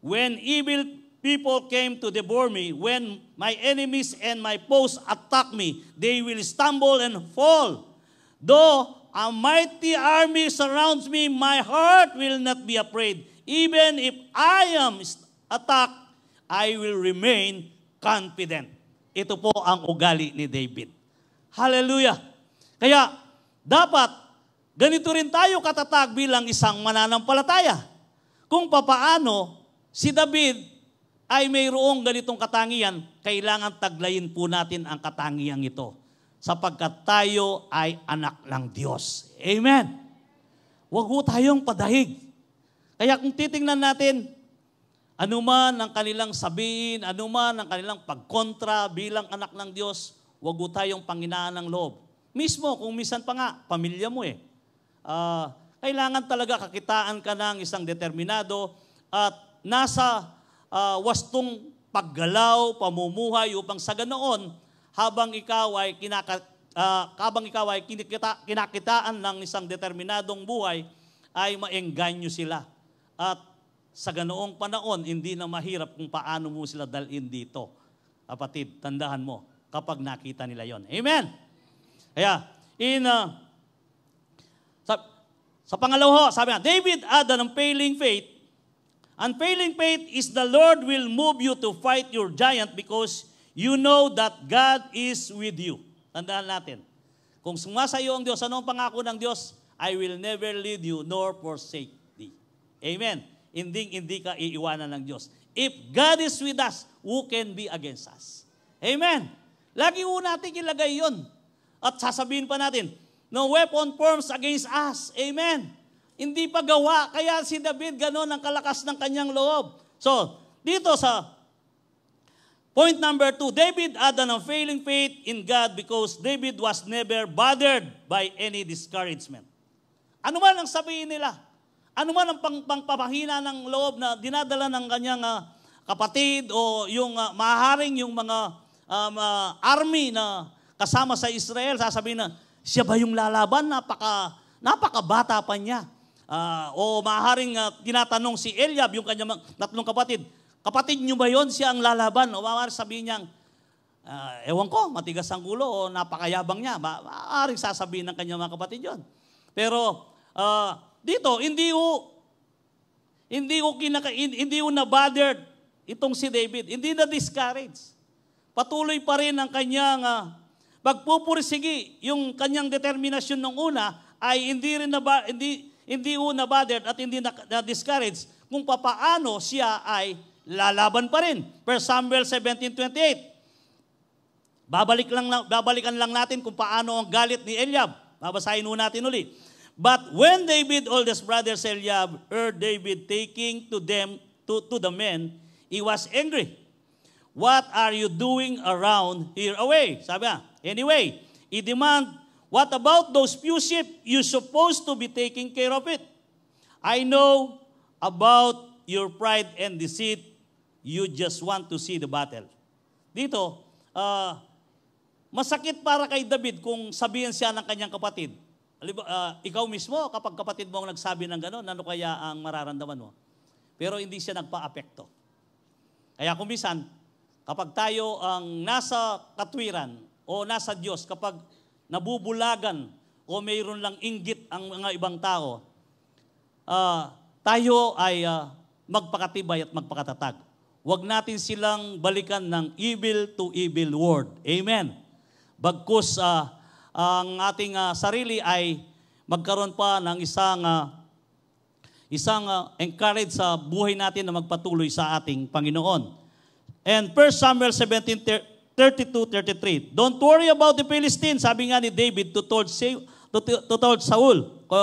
When evil people came to devour me, when my enemies and my foes attack me, they will stumble and fall. Though a mighty army surrounds me, my heart will not be afraid. Even if I am attacked, I will remain confident. Ito po ang ugali ni David. Hallelujah. Kaya dapat Ganito rin tayo katatag bilang isang mananampalataya. Kung papaano si David ay mayroong ganitong katangian, kailangan taglayin po natin ang katangiang ito sapagkat tayo ay anak ng Diyos. Amen. Huwag ho tayong padahig. Kaya kung titingnan natin, anuman ang kanilang sabihin, anuman ang kanilang pagkontra bilang anak ng Diyos, huwag ho tayong panginaan ng loob. Mismo kung misan pa nga, pamilya mo eh. Uh, kailangan talaga kakitaan ka ng isang determinado at nasa uh, wastong paggalaw, pamumuhay upang sa ganoon habang ikaw ay kinaka, uh, habang ikaw ay kinikita, kinakitaan ng isang determinadong buhay ay maengganyo sila. At sa ganoong panahon, hindi na mahirap kung paano mo sila dalhin dito. Kapatid, tandahan mo kapag nakita nila yon. Amen! Kaya, in uh, sa, sa pangalawa, sabi nga, David added ng failing faith, Unfailing faith is the Lord will move you to fight your giant because you know that God is with you. Tandaan natin. Kung sumasa iyo ang Diyos, anong pangako ng Diyos? I will never lead you nor forsake thee. Amen. Hindi, hindi ka iiwanan ng Diyos. If God is with us, who can be against us? Amen. Lagi po natin ilagay yun. At sasabihin pa natin, No weapon forms against us. Amen. Hindi pa gawa. Kaya si David ganon ang kalakas ng kanyang loob. So, dito sa point number two, David had an unfailing faith in God because David was never bothered by any discouragement. Ano man ang sabihin nila, ano man ang pang, pangpapahina ng loob na dinadala ng kanyang uh, kapatid o yung uh, ah, maharing yung mga um, uh, ah, army na kasama sa Israel, sasabihin na, siya ba yung lalaban? Napaka, napakabata pa niya. Uh, o maharing uh, ah, tinatanong si Eliab, yung kanyang tatlong kapatid, kapatid niyo ba yon siya ang lalaban? O maaaring sabihin niyang, uh, ewan ko, matigas ang ulo o napakayabang niya. Ma- maaaring sasabihin ng kanyang mga kapatid yon. Pero uh, dito, hindi ko hindi ko kinaka, hindi ko na bothered itong si David. Hindi na discouraged. Patuloy pa rin ang kanyang uh, Pagpupursigi yung kanyang determinasyon nung una ay hindi rin na ba, hindi hindi una bothered at hindi na-discouraged kung papaano siya ay lalaban pa rin. Per Samuel 17:28. Babalik lang babalikan lang natin kung paano ang galit ni Eliab. Babasahin nun natin uli. But when David oldest brother Eliab heard David taking to them to, to the men, he was angry. What are you doing around here away? Sabi niya, Anyway, he demand, what about those few sheep? you supposed to be taking care of it. I know about your pride and deceit. You just want to see the battle. Dito, uh, masakit para kay David kung sabihin siya ng kanyang kapatid. Uh, ikaw mismo, kapag kapatid mo ang nagsabi ng gano'n, ano kaya ang mararamdaman mo? Pero hindi siya nagpa-apekto. Kaya kumisan, kapag tayo ang nasa katwiran, o nasa Diyos, kapag nabubulagan o mayroon lang inggit ang mga ibang tao, uh, tayo ay uh, magpakatibay at magpakatatag. Huwag natin silang balikan ng evil to evil word. Amen. Bagkus uh, ang ating uh, sarili ay magkaroon pa ng isang uh, isang uh, encourage sa buhay natin na magpatuloy sa ating Panginoon. And 1 Samuel 17, 32-33. Don't worry about the Philistines. Sabi nga ni David to told, to told Saul,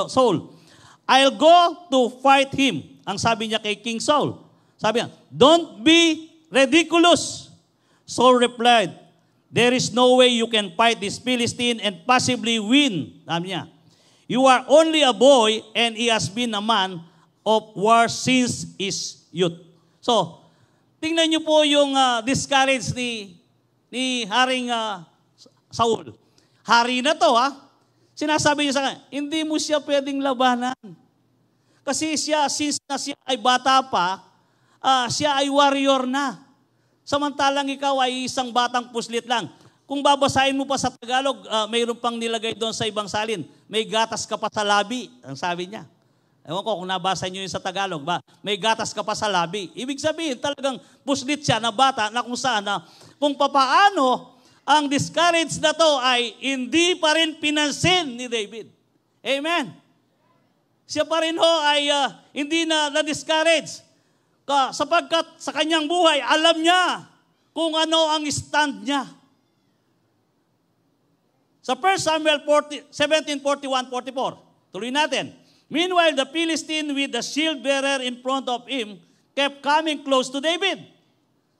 Saul, I'll go to fight him. Ang sabi niya kay King Saul. Sabi niya, don't be ridiculous. Saul replied, there is no way you can fight this Philistine and possibly win. Sabi niya, you are only a boy and he has been a man of war since his youth. So, tingnan niyo po yung uh, discourage ni ni Haring uh, Saul. Hari na to ha. Sinasabi niya sa kanya, hindi mo siya pwedeng labanan. Kasi siya, since na siya ay bata pa, uh, siya ay warrior na. Samantalang ikaw ay isang batang puslit lang. Kung babasahin mo pa sa Tagalog, uh, mayroon pang nilagay doon sa ibang salin, may gatas ka pa sa labi, ang sabi niya. Ewan ko kung nabasa niyo yun sa Tagalog ba, may gatas ka pa sa labi. Ibig sabihin talagang puslit siya na bata na kung saan na kung papaano ang discouraged na to ay hindi pa rin pinansin ni David. Amen. Siya pa rin ho ay uh, hindi na na-discourage. Ka, sapagkat sa kanyang buhay, alam niya kung ano ang stand niya. Sa 1 Samuel 40, 17, 41, 44, tuloy natin. Meanwhile, the Philistine with the shield bearer in front of him kept coming close to David.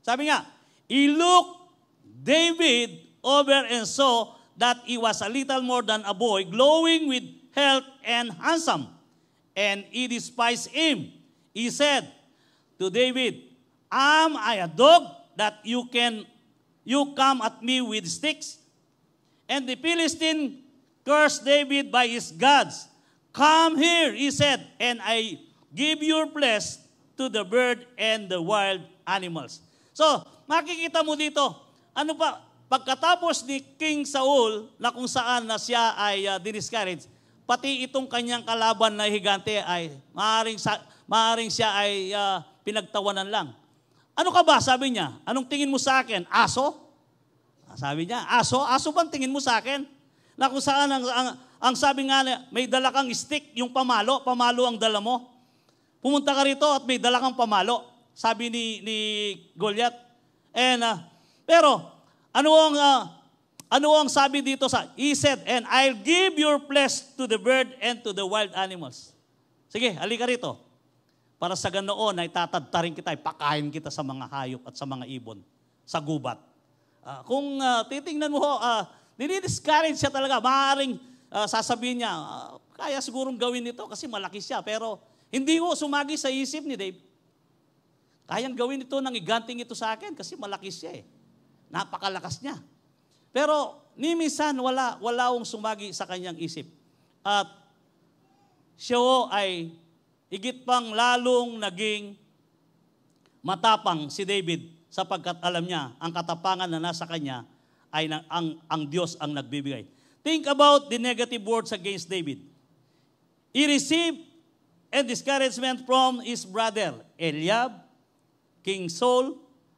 Sabi nga, he looked David over and saw that he was a little more than a boy, glowing with health and handsome. And he despised him. He said to David, Am I a dog that you can you come at me with sticks? And the Philistine cursed David by his gods Come here, he said, and I give your bless to the bird and the wild animals. So, makikita mo dito, ano pa, pagkatapos ni King Saul na kung saan na siya ay uh, diniscouraged, pati itong kanyang kalaban na higante ay maaring, sa, maaring siya ay uh, pinagtawanan lang. Ano ka ba? Sabi niya. Anong tingin mo sa akin? Aso? Sabi niya, aso? Aso bang tingin mo sa akin? Na kung saan ang, ang, ang sabi nga, may dala kang stick, yung pamalo, pamalo ang dala mo. Pumunta ka rito at may dala kang pamalo, sabi ni, ni Goliath. And, uh, pero, ano ang, uh, ano ang sabi dito sa, He said, and I'll give your flesh to the bird and to the wild animals. Sige, halika rito. Para sa ganoon ay tatadta rin kita, ipakain kita sa mga hayop at sa mga ibon, sa gubat. Uh, kung uh, titingnan mo, uh, dinidiscourage siya talaga. Maaaring uh, sasabihin niya, uh, kaya sigurong gawin nito kasi malaki siya. Pero hindi ko sumagi sa isip ni Dave. Kayang gawin ito nang iganting ito sa akin kasi malaki siya eh. Napakalakas niya. Pero ni Misan, wala, wala akong sumagi sa kanyang isip. At siya ay higit pang lalong naging matapang si David sapagkat alam niya ang katapangan na nasa kanya ay ang, ang, ang Diyos ang nagbibigay. Think about the negative words against David. He received and discouragement from his brother, Eliab, King Saul,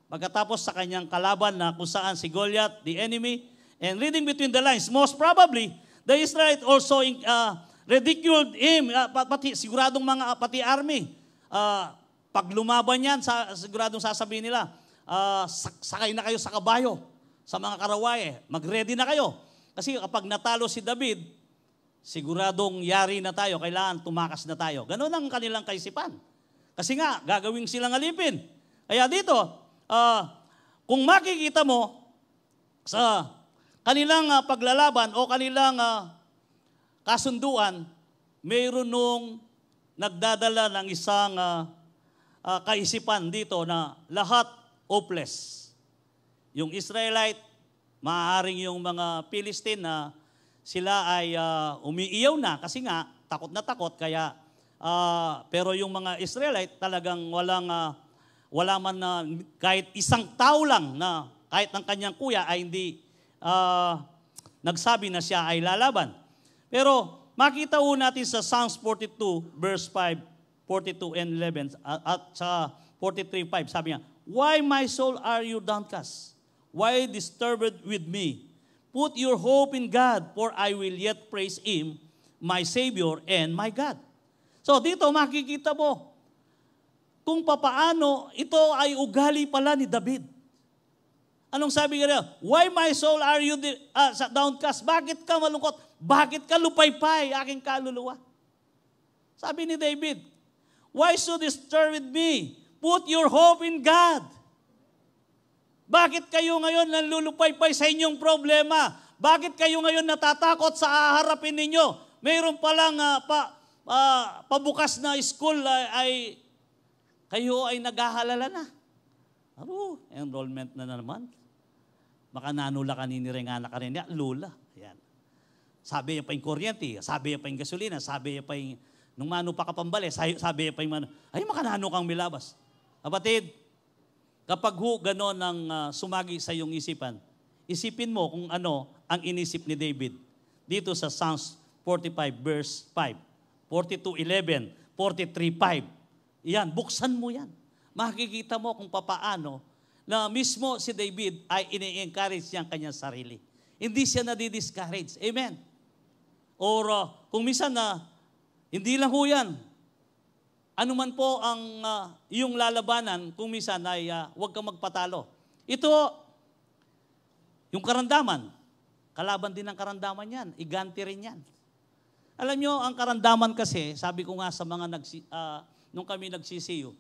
pagkatapos sa kanyang kalaban na kung saan si Goliath, the enemy, and reading between the lines, most probably, the Israelites also uh, ridiculed him, uh, pati, siguradong mga, uh, pati army. Uh, pag lumaban yan, sa, siguradong sasabihin nila, uh, sakay na kayo sa kabayo, sa mga karawae, mag-ready na kayo. Kasi kapag natalo si David, siguradong yari na tayo, kailangan tumakas na tayo. Ganun ang kanilang kaisipan. Kasi nga, gagawin silang alipin. Kaya dito, uh, kung makikita mo sa kanilang uh, paglalaban o kanilang uh, kasunduan, mayroon nung nagdadala ng isang uh, uh, kaisipan dito na lahat hopeless. Yung Israelite, Maaaring yung mga Pilistin na sila ay uh, umiiyaw na kasi nga takot na takot kaya uh, pero yung mga Israelite talagang walang uh, wala man na kahit isang tao lang na kahit ng kanyang kuya ay hindi uh, nagsabi na siya ay lalaban. Pero makita ho natin sa Psalms 42 verse 5, 42 and 11 at, at sa 43:5 sabi niya, "Why my soul are you downcast?" Why disturbed with me? Put your hope in God, for I will yet praise Him, my Savior and my God. So dito makikita mo kung papaano ito ay ugali pala ni David. Anong sabi niya? Why my soul are you the, uh, downcast? Bakit ka malungkot? Bakit ka lupaypay, aking kaluluwa? Sabi ni David, Why so disturbed me? Put your hope in God. Bakit kayo ngayon nanlulupay-pay sa inyong problema? Bakit kayo ngayon natatakot sa aharapin ninyo? Mayroon palang uh, pa, uh, pabukas na school uh, ay kayo ay naghahalala na. Aro, enrollment na, na naman. Makananula ka ni Rengana ka rin. Lula. Ayan. Sabi niya pa yung kuryente, sabi niya pa yung gasolina, sabi niya pa yung, nung mano pa kapambali, sabi niya pa yung mano, ay makanano kang milabas. Kapatid, Kapag ho ganon ang uh, sumagi sa iyong isipan, isipin mo kung ano ang inisip ni David dito sa Psalms 45 verse 5, 42:11, 43:5. Yan, buksan mo yan. Makikita mo kung papaano na mismo si David ay ini-encourage niya ang kanyang sarili. Hindi siya nadi-discourage. Amen. Or uh, kung minsan na uh, hindi lang ho yan, ano man po ang uh, iyong lalabanan, kung minsan ay uh, huwag kang magpatalo. Ito, yung karandaman, kalaban din ng karandaman yan, iganti rin yan. Alam nyo, ang karandaman kasi, sabi ko nga sa mga nagsi, uh, nung kami nagsisiyo,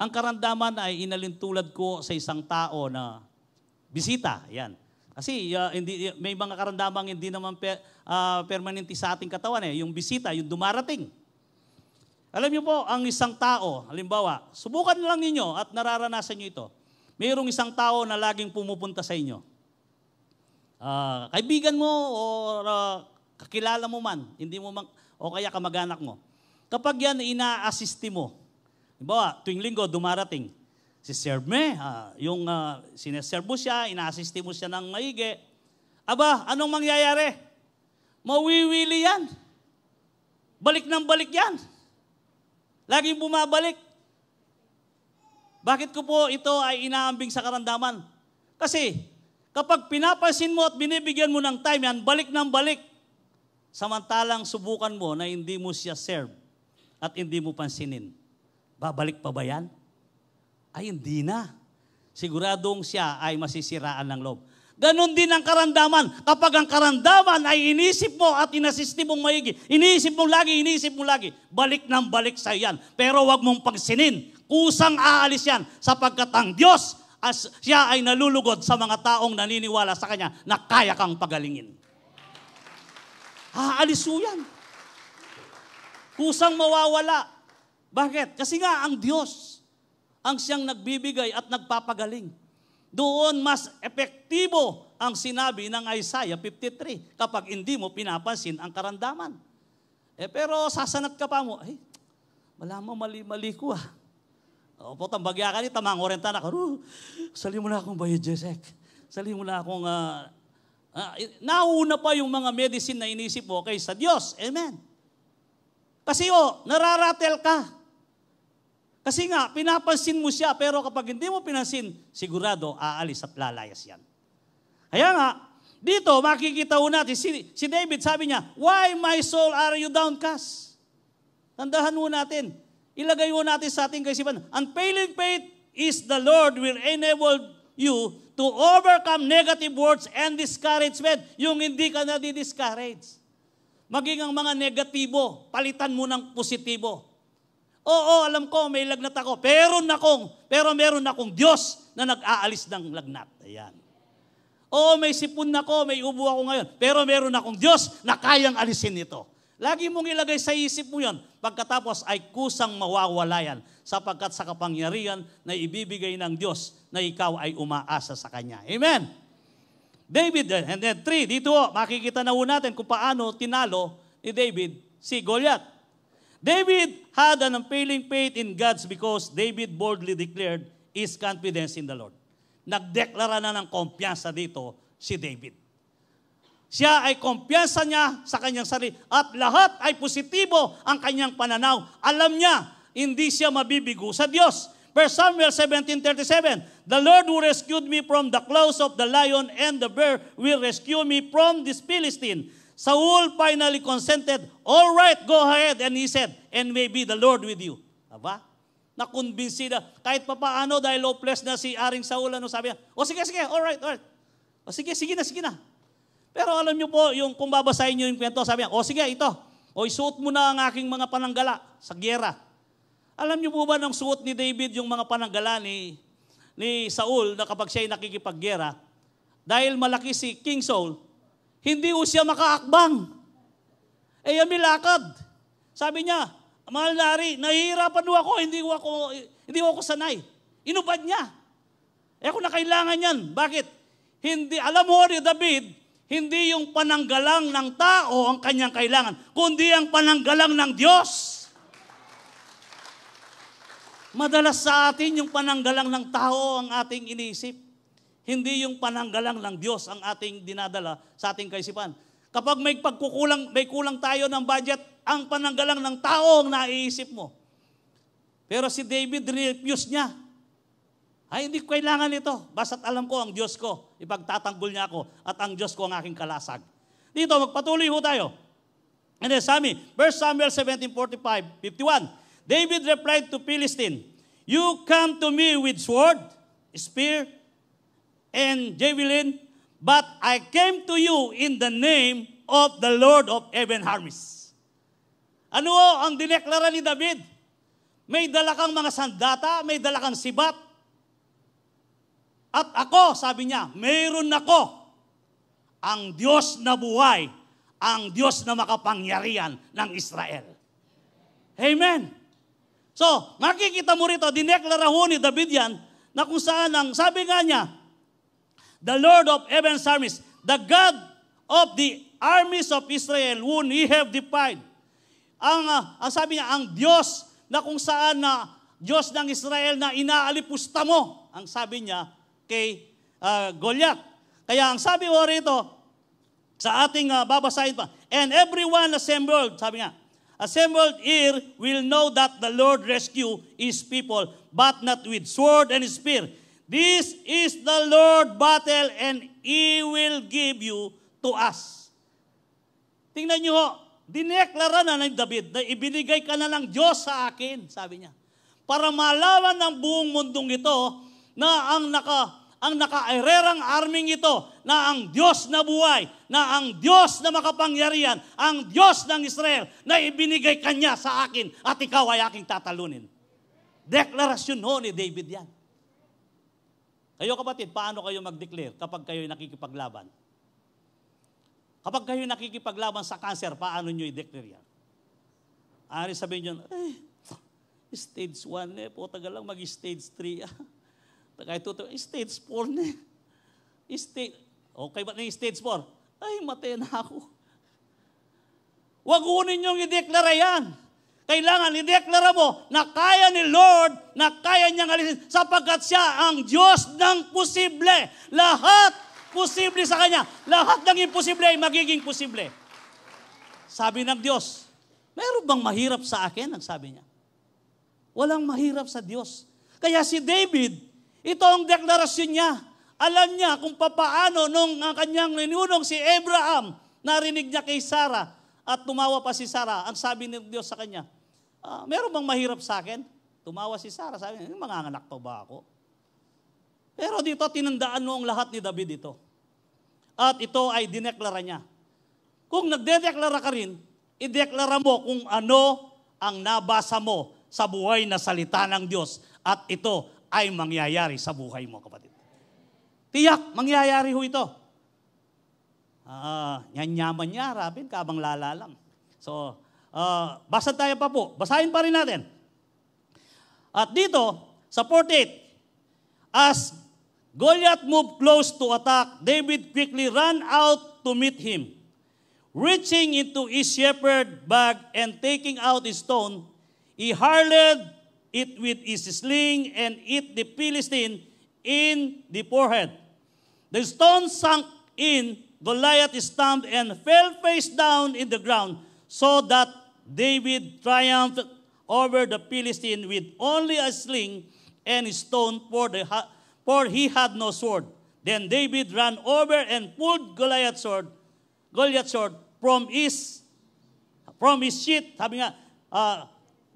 ang karandaman ay inalintulad ko sa isang tao na bisita. Yan. Kasi uh, hindi, may mga karandaman hindi naman per, uh, permanente sa ating katawan eh. Yung bisita, yung dumarating. Alam niyo po, ang isang tao, halimbawa, subukan lang ninyo at nararanasan niyo ito. Mayroong isang tao na laging pumupunta sa inyo. Uh, kaibigan mo o uh, kakilala mo man, hindi mo man, o kaya kamag-anak mo. Kapag yan ina-assisti mo, halimbawa, tuwing linggo dumarating, si serve me, uh, ah, yung uh, sineserve mo siya, ina-assisti mo siya ng maigi, aba, anong mangyayari? Mawiwili yan. Balik ng balik yan. Laging bumabalik. Bakit ko po ito ay inaambing sa karandaman? Kasi kapag pinapansin mo at binibigyan mo ng time yan, balik ng balik. Samantalang subukan mo na hindi mo siya serve at hindi mo pansinin. Babalik pa ba yan? Ay hindi na. Siguradong siya ay masisiraan ng loob. Ganon din ang karandaman. Kapag ang karandaman ay inisip mo at inasisti mong maigi, iniisip mo lagi, iniisip mo lagi, balik ng balik sa iyan. Pero wag mong pagsinin. Kusang aalis yan sapagkat ang Diyos as siya ay nalulugod sa mga taong naniniwala sa Kanya na kaya kang pagalingin. Aalis mo yan. Kusang mawawala. Bakit? Kasi nga ang Diyos ang siyang nagbibigay at nagpapagaling doon mas epektibo ang sinabi ng Isaiah 53 kapag hindi mo pinapansin ang karandaman. Eh pero sasanat ka pa mo, ay, wala mo mali-mali ko ah. O oh, po, tambagya ka ni, tamang orenta na ka, oh, sali mo na akong bayad, Jesek. Sali mo na akong, uh, uh, nauna pa yung mga medicine na inisip mo kaysa Diyos. Amen. Kasi oh, nararatel ka. Kasi nga, pinapansin mo siya, pero kapag hindi mo pinansin, sigurado aalis at lalayas yan. Kaya nga, dito makikita ho natin, si, si David sabi niya, Why my soul are you downcast? Tandahan mo natin, ilagay ho natin sa ating kaisipan, Unfailing faith is the Lord will enable you to overcome negative words and discouragement. Yung hindi ka na di-discourage. Maging ang mga negatibo, palitan mo ng positibo. Oo, alam ko, may lagnat ako. Pero nakong, pero meron akong Diyos na nag-aalis ng lagnat. Ayan. Oo, may sipon na ako, may ubo ako ngayon. Pero meron akong Diyos na kayang alisin ito. Lagi mong ilagay sa isip mo yan. Pagkatapos ay kusang mawawala yan sapagkat sa kapangyarihan na ibibigay ng Diyos na ikaw ay umaasa sa Kanya. Amen? David, eh, and then three, dito makikita na natin kung paano tinalo ni David si Goliath. David had an unfailing faith in God's because David boldly declared his confidence in the Lord. Nagdeklara na ng kumpiyansa dito si David. Siya ay kumpiyansa niya sa kanyang sarili at lahat ay positibo ang kanyang pananaw. Alam niya, hindi siya mabibigo sa Diyos. Verse Samuel 17:37, The Lord who rescued me from the claws of the lion and the bear will rescue me from this Philistine. Saul finally consented, All right, go ahead. And he said, And may be the Lord with you. Aba? Nakonbinsi na. Kahit pa paano, dahil hopeless na si Aring Saul, ano sabi niya? O sige, sige, all right, all right. O sige, sige na, sige na. Pero alam niyo po, yung, kung babasahin niyo yung kwento, sabi niya, o sige, ito. O isuot mo na ang aking mga pananggala sa gyera. Alam niyo po ba nang suot ni David yung mga pananggala ni, ni Saul na kapag siya'y nakikipaggera? Dahil malaki si King Saul, hindi ho siya makaakbang. Eh, milakad. Sabi niya, mahal na ari, nahihirapan ho ako, hindi ho ako, hindi ho ako sanay. Inubad niya. Eh, ako na kailangan yan. Bakit? Hindi, alam mo ni David, hindi yung pananggalang ng tao ang kanyang kailangan, kundi ang pananggalang ng Diyos. Madalas sa atin yung pananggalang ng tao ang ating iniisip. Hindi yung pananggalang ng Diyos ang ating dinadala sa ating kaisipan. Kapag may pagkukulang, may kulang tayo ng budget, ang pananggalang ng tao ang naiisip mo. Pero si David refuse niya. Ay, hindi ko kailangan ito. Basta't alam ko ang Diyos ko, ipagtatanggol niya ako at ang Diyos ko ang aking kalasag. Dito, magpatuloy ho tayo. And then, Sami, 1 Samuel 1745 51. David replied to Philistine, You come to me with sword, spear, and javelin, but I came to you in the name of the Lord of Eben Harmis. Ano ang dineklara ni David? May dala kang mga sandata, may dala kang sibat. At ako, sabi niya, mayroon ako ang Diyos na buhay, ang Diyos na makapangyarihan ng Israel. Amen. So, makikita mo rito, dineklara ho ni David yan, na kung saan ang, sabi nga niya, the Lord of heaven's armies, the God of the armies of Israel, whom He have defied. Ang, uh, ang sabi niya, ang Diyos na kung saan na Diyos ng Israel na inaalipusta mo, ang sabi niya kay uh, Goliath. Kaya ang sabi mo rito, sa ating uh, babasahin pa, and everyone assembled, sabi nga, assembled here will know that the Lord rescue His people, but not with sword and spear, This is the Lord battle and He will give you to us. Tingnan niyo ho, dineklara na ng David na ibinigay ka na ng Diyos sa akin, sabi niya. Para malaman ng buong mundong ito na ang naka ang nakaererang arming ito na ang Diyos na buhay, na ang Diyos na makapangyarihan, ang Diyos ng Israel na ibinigay kanya sa akin at ikaw ay aking tatalunin. Deklarasyon ho ni David yan. Kayo kapatid, paano kayo mag-declare kapag kayo'y nakikipaglaban? Kapag kayo'y nakikipaglaban sa cancer, paano nyo i-declare yan? Ari sabihin nyo, eh, stage 1 eh, po, tagal lang mag-stage 3. Tagay tuto, stage 4 ah. <laughs> na eh. Stage, okay ba na stage 4? Ay, matay na ako. Huwag kunin niyong i-declare yan. Kailangan ideklara mo na kaya ni Lord, na kaya niyang alisin sapagkat siya ang Diyos ng posible. Lahat posible sa Kanya. Lahat ng imposible ay magiging posible. Sabi ng Diyos, meron bang mahirap sa akin? Ang sabi niya. Walang mahirap sa Diyos. Kaya si David, ito ang deklarasyon niya. Alam niya kung papaano nung ang kanyang ninunong si Abraham, narinig niya kay Sarah at tumawa pa si Sarah. Ang sabi ng Diyos sa kanya, Uh, meron bang mahirap sa akin? Tumawa si Sarah, sabi niya, manganganak pa ba ako? Pero dito, tinandaan noong lahat ni David ito. At ito ay dineklara niya. Kung nagdedeklara ka rin, ideklara mo kung ano ang nabasa mo sa buhay na salita ng Diyos. At ito ay mangyayari sa buhay mo, kapatid. Tiyak, mangyayari ho ito. Ah, yan yaman niya, Rabin, kabang lala So, Uh, ah, basa tayo pa po. Basahin pa rin natin. At dito, sa 48, As Goliath moved close to attack, David quickly ran out to meet him. Reaching into his shepherd bag and taking out his stone, he hurled it with his sling and hit the Philistine in the forehead. The stone sank in, Goliath stumbled and fell face down in the ground so that David triumphed over the Philistine with only a sling and a stone, for, the, for he had no sword. Then David ran over and pulled Goliath's sword, Goliath's sword from his from his sheath. Sabi nga, uh,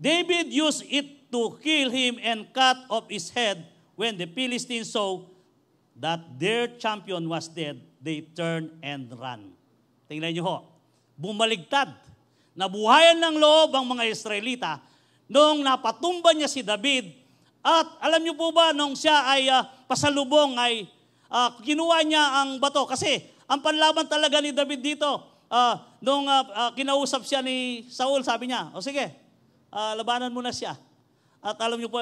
David used it to kill him and cut off his head. When the Philistines saw that their champion was dead, they turned and ran. Tingnan niyo ho, bumaligtad Nabuhayan ng loob ang mga Israelita noong napatumba niya si David. At alam niyo po ba, nung siya ay uh, pasalubong ay uh, kinuha niya ang bato. Kasi ang panlaban talaga ni David dito, uh, ah, nung uh, uh, kinausap siya ni Saul, sabi niya, o sige, uh, labanan mo na siya. At alam niyo po,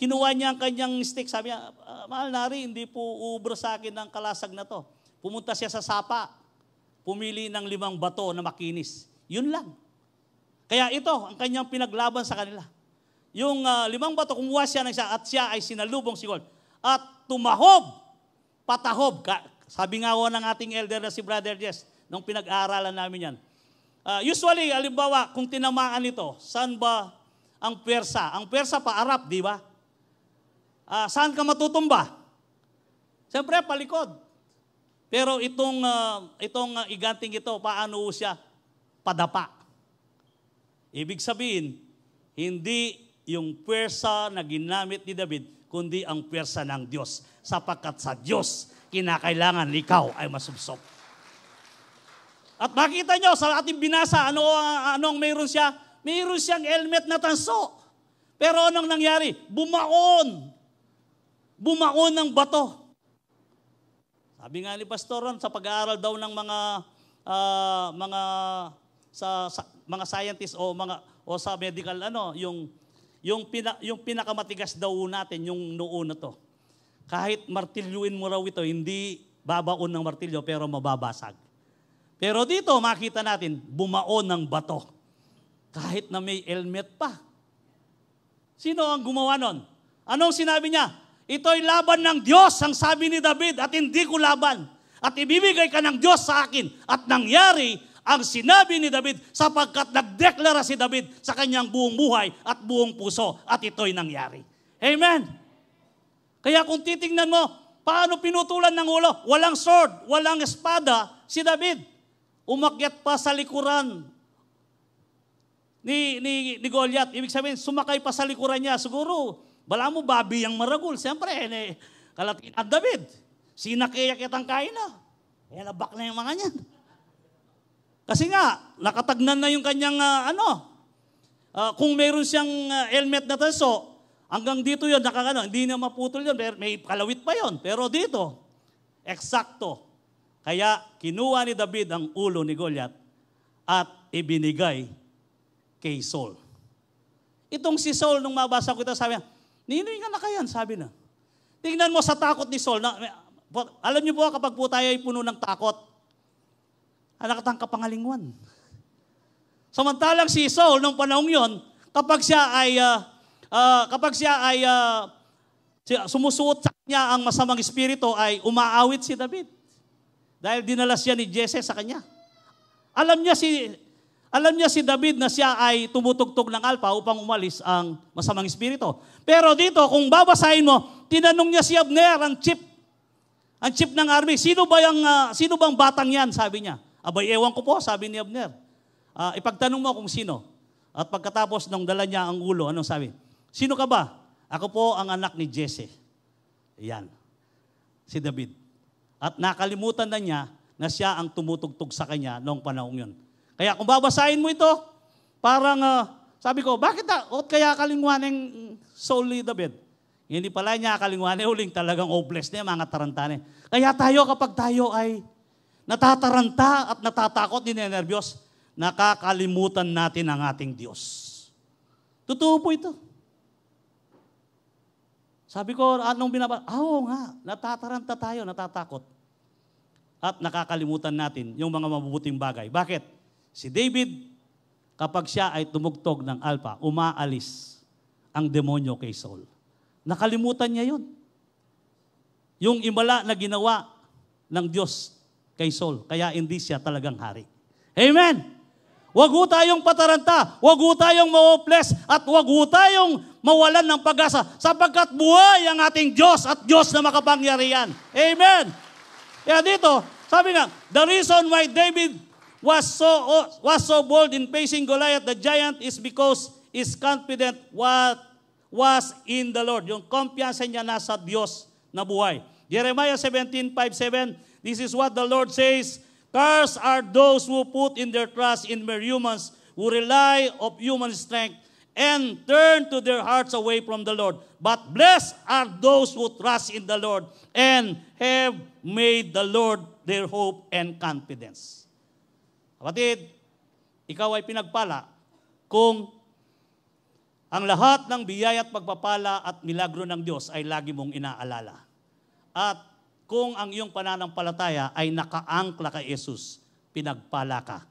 kinuha niya ang kanyang stick. Sabi niya, mahal nari, hindi po ubra sa akin ng kalasag na to. Pumunta siya sa sapa, pumili ng limang bato na makinis. Yun lang. Kaya ito ang kanyang pinaglaban sa kanila. Yung uh, limang bato, kumuha siya ng siya at siya ay sinalubong si Gol. At tumahob, patahob. Ka, sabi nga ko ng ating elder na si Brother Jess, nung pinag-aaralan namin yan. Uh, usually, alimbawa, kung tinamaan ito, saan ba ang persa? Ang persa pa Arab, di ba? Uh, saan ka matutumba? Siyempre, palikod. Pero itong, uh, itong uh, iganting ito, paano siya padapa. Ibig sabihin, hindi yung pwersa na ginamit ni David, kundi ang pwersa ng Diyos. Sapagkat sa Diyos, kinakailangan ikaw ay masubsob. At makita nyo, sa ating binasa, ano, ano ang mayroon siya? Mayroon siyang helmet na tanso. Pero anong nangyari? Bumaon. Bumaon ng bato. Sabi nga ni Pastor Ron, sa pag-aaral daw ng mga uh, mga sa, sa mga scientists o mga o sa medical ano, yung yung pina, yung pinakamatigas daw natin yung noo na to. Kahit martilyuin mo raw ito, hindi babaon ng martilyo pero mababasag. Pero dito makita natin bumaon ng bato. Kahit na may helmet pa. Sino ang gumawa nun? Anong sinabi niya? Ito'y laban ng Diyos, ang sabi ni David, at hindi ko laban. At ibibigay ka ng Diyos sa akin. At nangyari, ang sinabi ni David sapagkat nagdeklara si David sa kanyang buong buhay at buong puso at ito'y nangyari. Amen. Kaya kung titingnan mo, paano pinutulan ng ulo? Walang sword, walang espada si David. Umakyat pa sa likuran ni, ni, ni Goliath. Ibig sabihin, sumakay pa sa likuran niya. Siguro, bala mo babi ang maragul. Siyempre, eh, kalatin at David. Sinakiyak ang kain na. Eh, nabak na yung mga niyan. Kasi nga, nakatagnan na yung kanyang uh, ano. Uh, kung meron siyang uh, helmet na taso, hanggang dito yun, nakakano, hindi na maputol yun. Pero may kalawit pa yon Pero dito, eksakto. Kaya kinuha ni David ang ulo ni Goliath at ibinigay kay Saul. Itong si Saul, nung mabasa ko ito, sabi niya, ninoy ka na kayan, sabi na. Tingnan mo sa takot ni Saul. Na, alam niyo po, kapag po tayo ay puno ng takot, anak at ang kapangalingwan. Samantalang si Saul nung panahong yon, kapag siya ay uh, uh, kapag siya ay uh, sumusuot sa kanya ang masamang espiritu ay umaawit si David. Dahil dinalas siya ni Jesse sa kanya. Alam niya si alam niya si David na siya ay tumutugtog ng alpa upang umalis ang masamang espiritu. Pero dito, kung babasahin mo, tinanong niya si Abner, ang chief, ang chief ng army, sino ba yung, uh, sino bang batang yan, sabi niya. Abay, ewan ko po, sabi ni Abner. Uh, ipagtanong mo kung sino. At pagkatapos nung dala niya ang ulo, anong sabi? Sino ka ba? Ako po ang anak ni Jesse. Yan. Si David. At nakalimutan na niya na siya ang tumutugtog sa kanya noong panahong yun. Kaya kung babasahin mo ito, parang uh, sabi ko, bakit na, o kaya kalingwaning soul ni David? Hindi pala niya kalingwanin, uling talagang hopeless na yung mga tarantane. Kaya tayo kapag tayo ay Natataranta at natatakot, ninenerbiyos. Nakakalimutan natin ang ating Diyos. Totoo po ito. Sabi ko, anong binaba? Ah, oo nga, natataranta tayo, natatakot. At nakakalimutan natin yung mga mabubuting bagay. Bakit? Si David, kapag siya ay tumugtog ng alpa, umaalis ang demonyo kay Saul. Nakalimutan niya yun. Yung imala na ginawa ng Diyos kay Saul. Kaya hindi siya talagang hari. Amen! Huwag ho tayong pataranta, huwag ho tayong ma-hopeless, at huwag ho tayong mawalan ng pag-asa, sapagkat buhay ang ating Diyos at Diyos na makapangyarihan. Amen! Kaya dito, sabi nga, the reason why David was so, was so bold in facing Goliath the giant is because is confident what was in the Lord. Yung kumpiyansa niya nasa Diyos na buhay. Jeremiah 17, 5, 7, This is what the Lord says, Cursed are those who put in their trust in mere humans, who rely of human strength, and turn to their hearts away from the Lord. But blessed are those who trust in the Lord, and have made the Lord their hope and confidence. Kapatid, ikaw ay pinagpala kung ang lahat ng biyaya at pagpapala at milagro ng Diyos ay lagi mong inaalala. At kung ang iyong pananampalataya ay nakaangkla kay Jesus, pinagpala ka.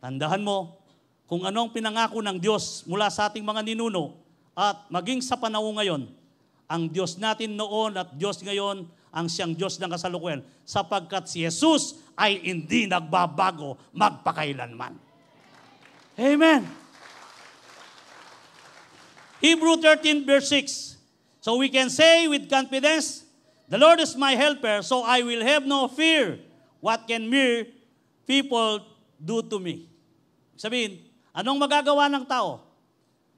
Tandahan mo, kung anong pinangako ng Diyos mula sa ating mga ninuno at maging sa panahon ngayon, ang Diyos natin noon at Diyos ngayon ang siyang Diyos ng kasalukuyan sapagkat si Jesus ay hindi nagbabago magpakailanman. Amen. Hebrew 13 verse 6. So we can say with confidence, The Lord is my helper, so I will have no fear. What can mere people do to me? Sabihin, anong magagawa ng tao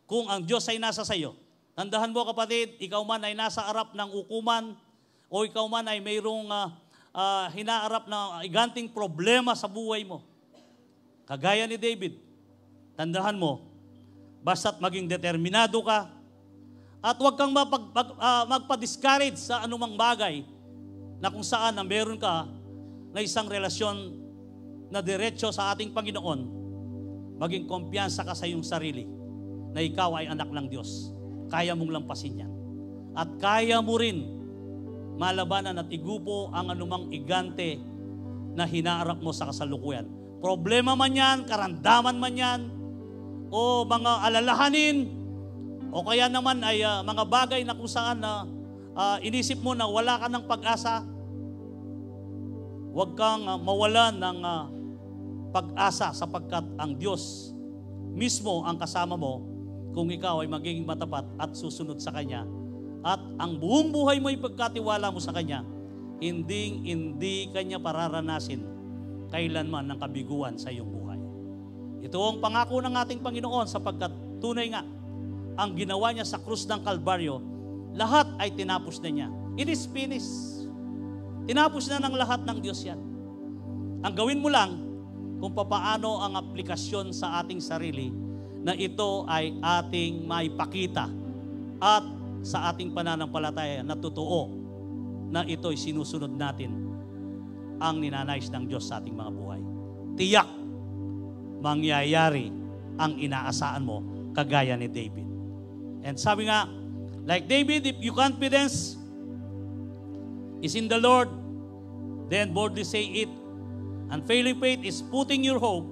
kung ang Diyos ay nasa sayo? Tandahan mo kapatid, ikaw man ay nasa arap ng ukuman o ikaw man ay mayroong uh, ah, uh, ah, hinaarap na iganting problema sa buhay mo. Kagaya ni David, tandahan mo, basta't maging determinado ka, at huwag kang mapag, mag, uh, ah, magpa-discourage sa anumang bagay na kung saan na meron ka na isang relasyon na diretsyo sa ating Panginoon, maging kumpiyansa ka sa iyong sarili na ikaw ay anak ng Diyos. Kaya mong lampasin yan. At kaya mo rin malabanan at igupo ang anumang igante na hinaharap mo sa kasalukuyan. Problema man yan, karandaman man yan, o mga alalahanin, o kaya naman ay uh, mga bagay na kung saan na uh, ah, inisip mo na wala ka ng pag-asa, huwag kang uh, ah, mawalan ng uh, pag-asa sapagkat ang Diyos mismo ang kasama mo kung ikaw ay magiging matapat at susunod sa Kanya at ang buong buhay mo ay pagkatiwala mo sa Kanya, hindi, hindi Kanya pararanasin kailanman ng kabiguan sa iyong buhay. Ito ang pangako ng ating Panginoon sapagkat tunay nga ang ginawa niya sa krus ng Kalbaryo, lahat ay tinapos na niya. It is finished. Tinapos na ng lahat ng Diyos yan. Ang gawin mo lang, kung papaano ang aplikasyon sa ating sarili na ito ay ating maipakita at sa ating pananampalataya na totoo na ito'y sinusunod natin ang ninanais ng Diyos sa ating mga buhay. Tiyak, mangyayari ang inaasaan mo kagaya ni David. And sabi nga, like David, if your confidence is in the Lord, then boldly say it. Unfailing faith is putting your hope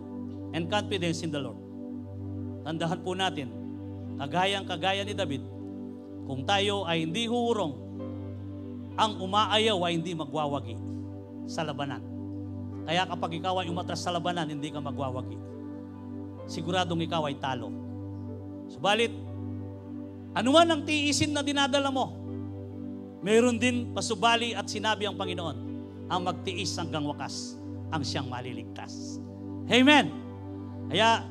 and confidence in the Lord. Tandahan po natin, kagayang-kagaya ni David, kung tayo ay hindi huurong, ang umaayaw ay hindi magwawagi sa labanan. Kaya kapag ikaw ay umatras sa labanan, hindi ka magwawagi. Siguradong ikaw ay talo. Subalit, ano man ang tiisin na dinadala mo, mayroon din pasubali at sinabi ang Panginoon, ang magtiis hanggang wakas ang siyang maliligtas. Amen! Kaya,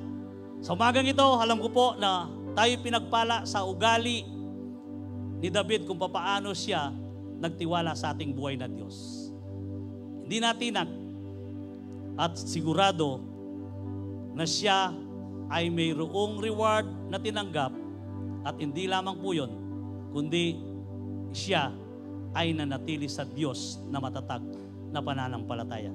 sa umagang ito, alam ko po na tayo pinagpala sa ugali ni David kung papaano siya nagtiwala sa ating buhay na Diyos. Hindi natinag at sigurado na siya ay mayroong reward na tinanggap at hindi lamang po yun, kundi siya ay nanatili sa Diyos na matatag na pananampalataya.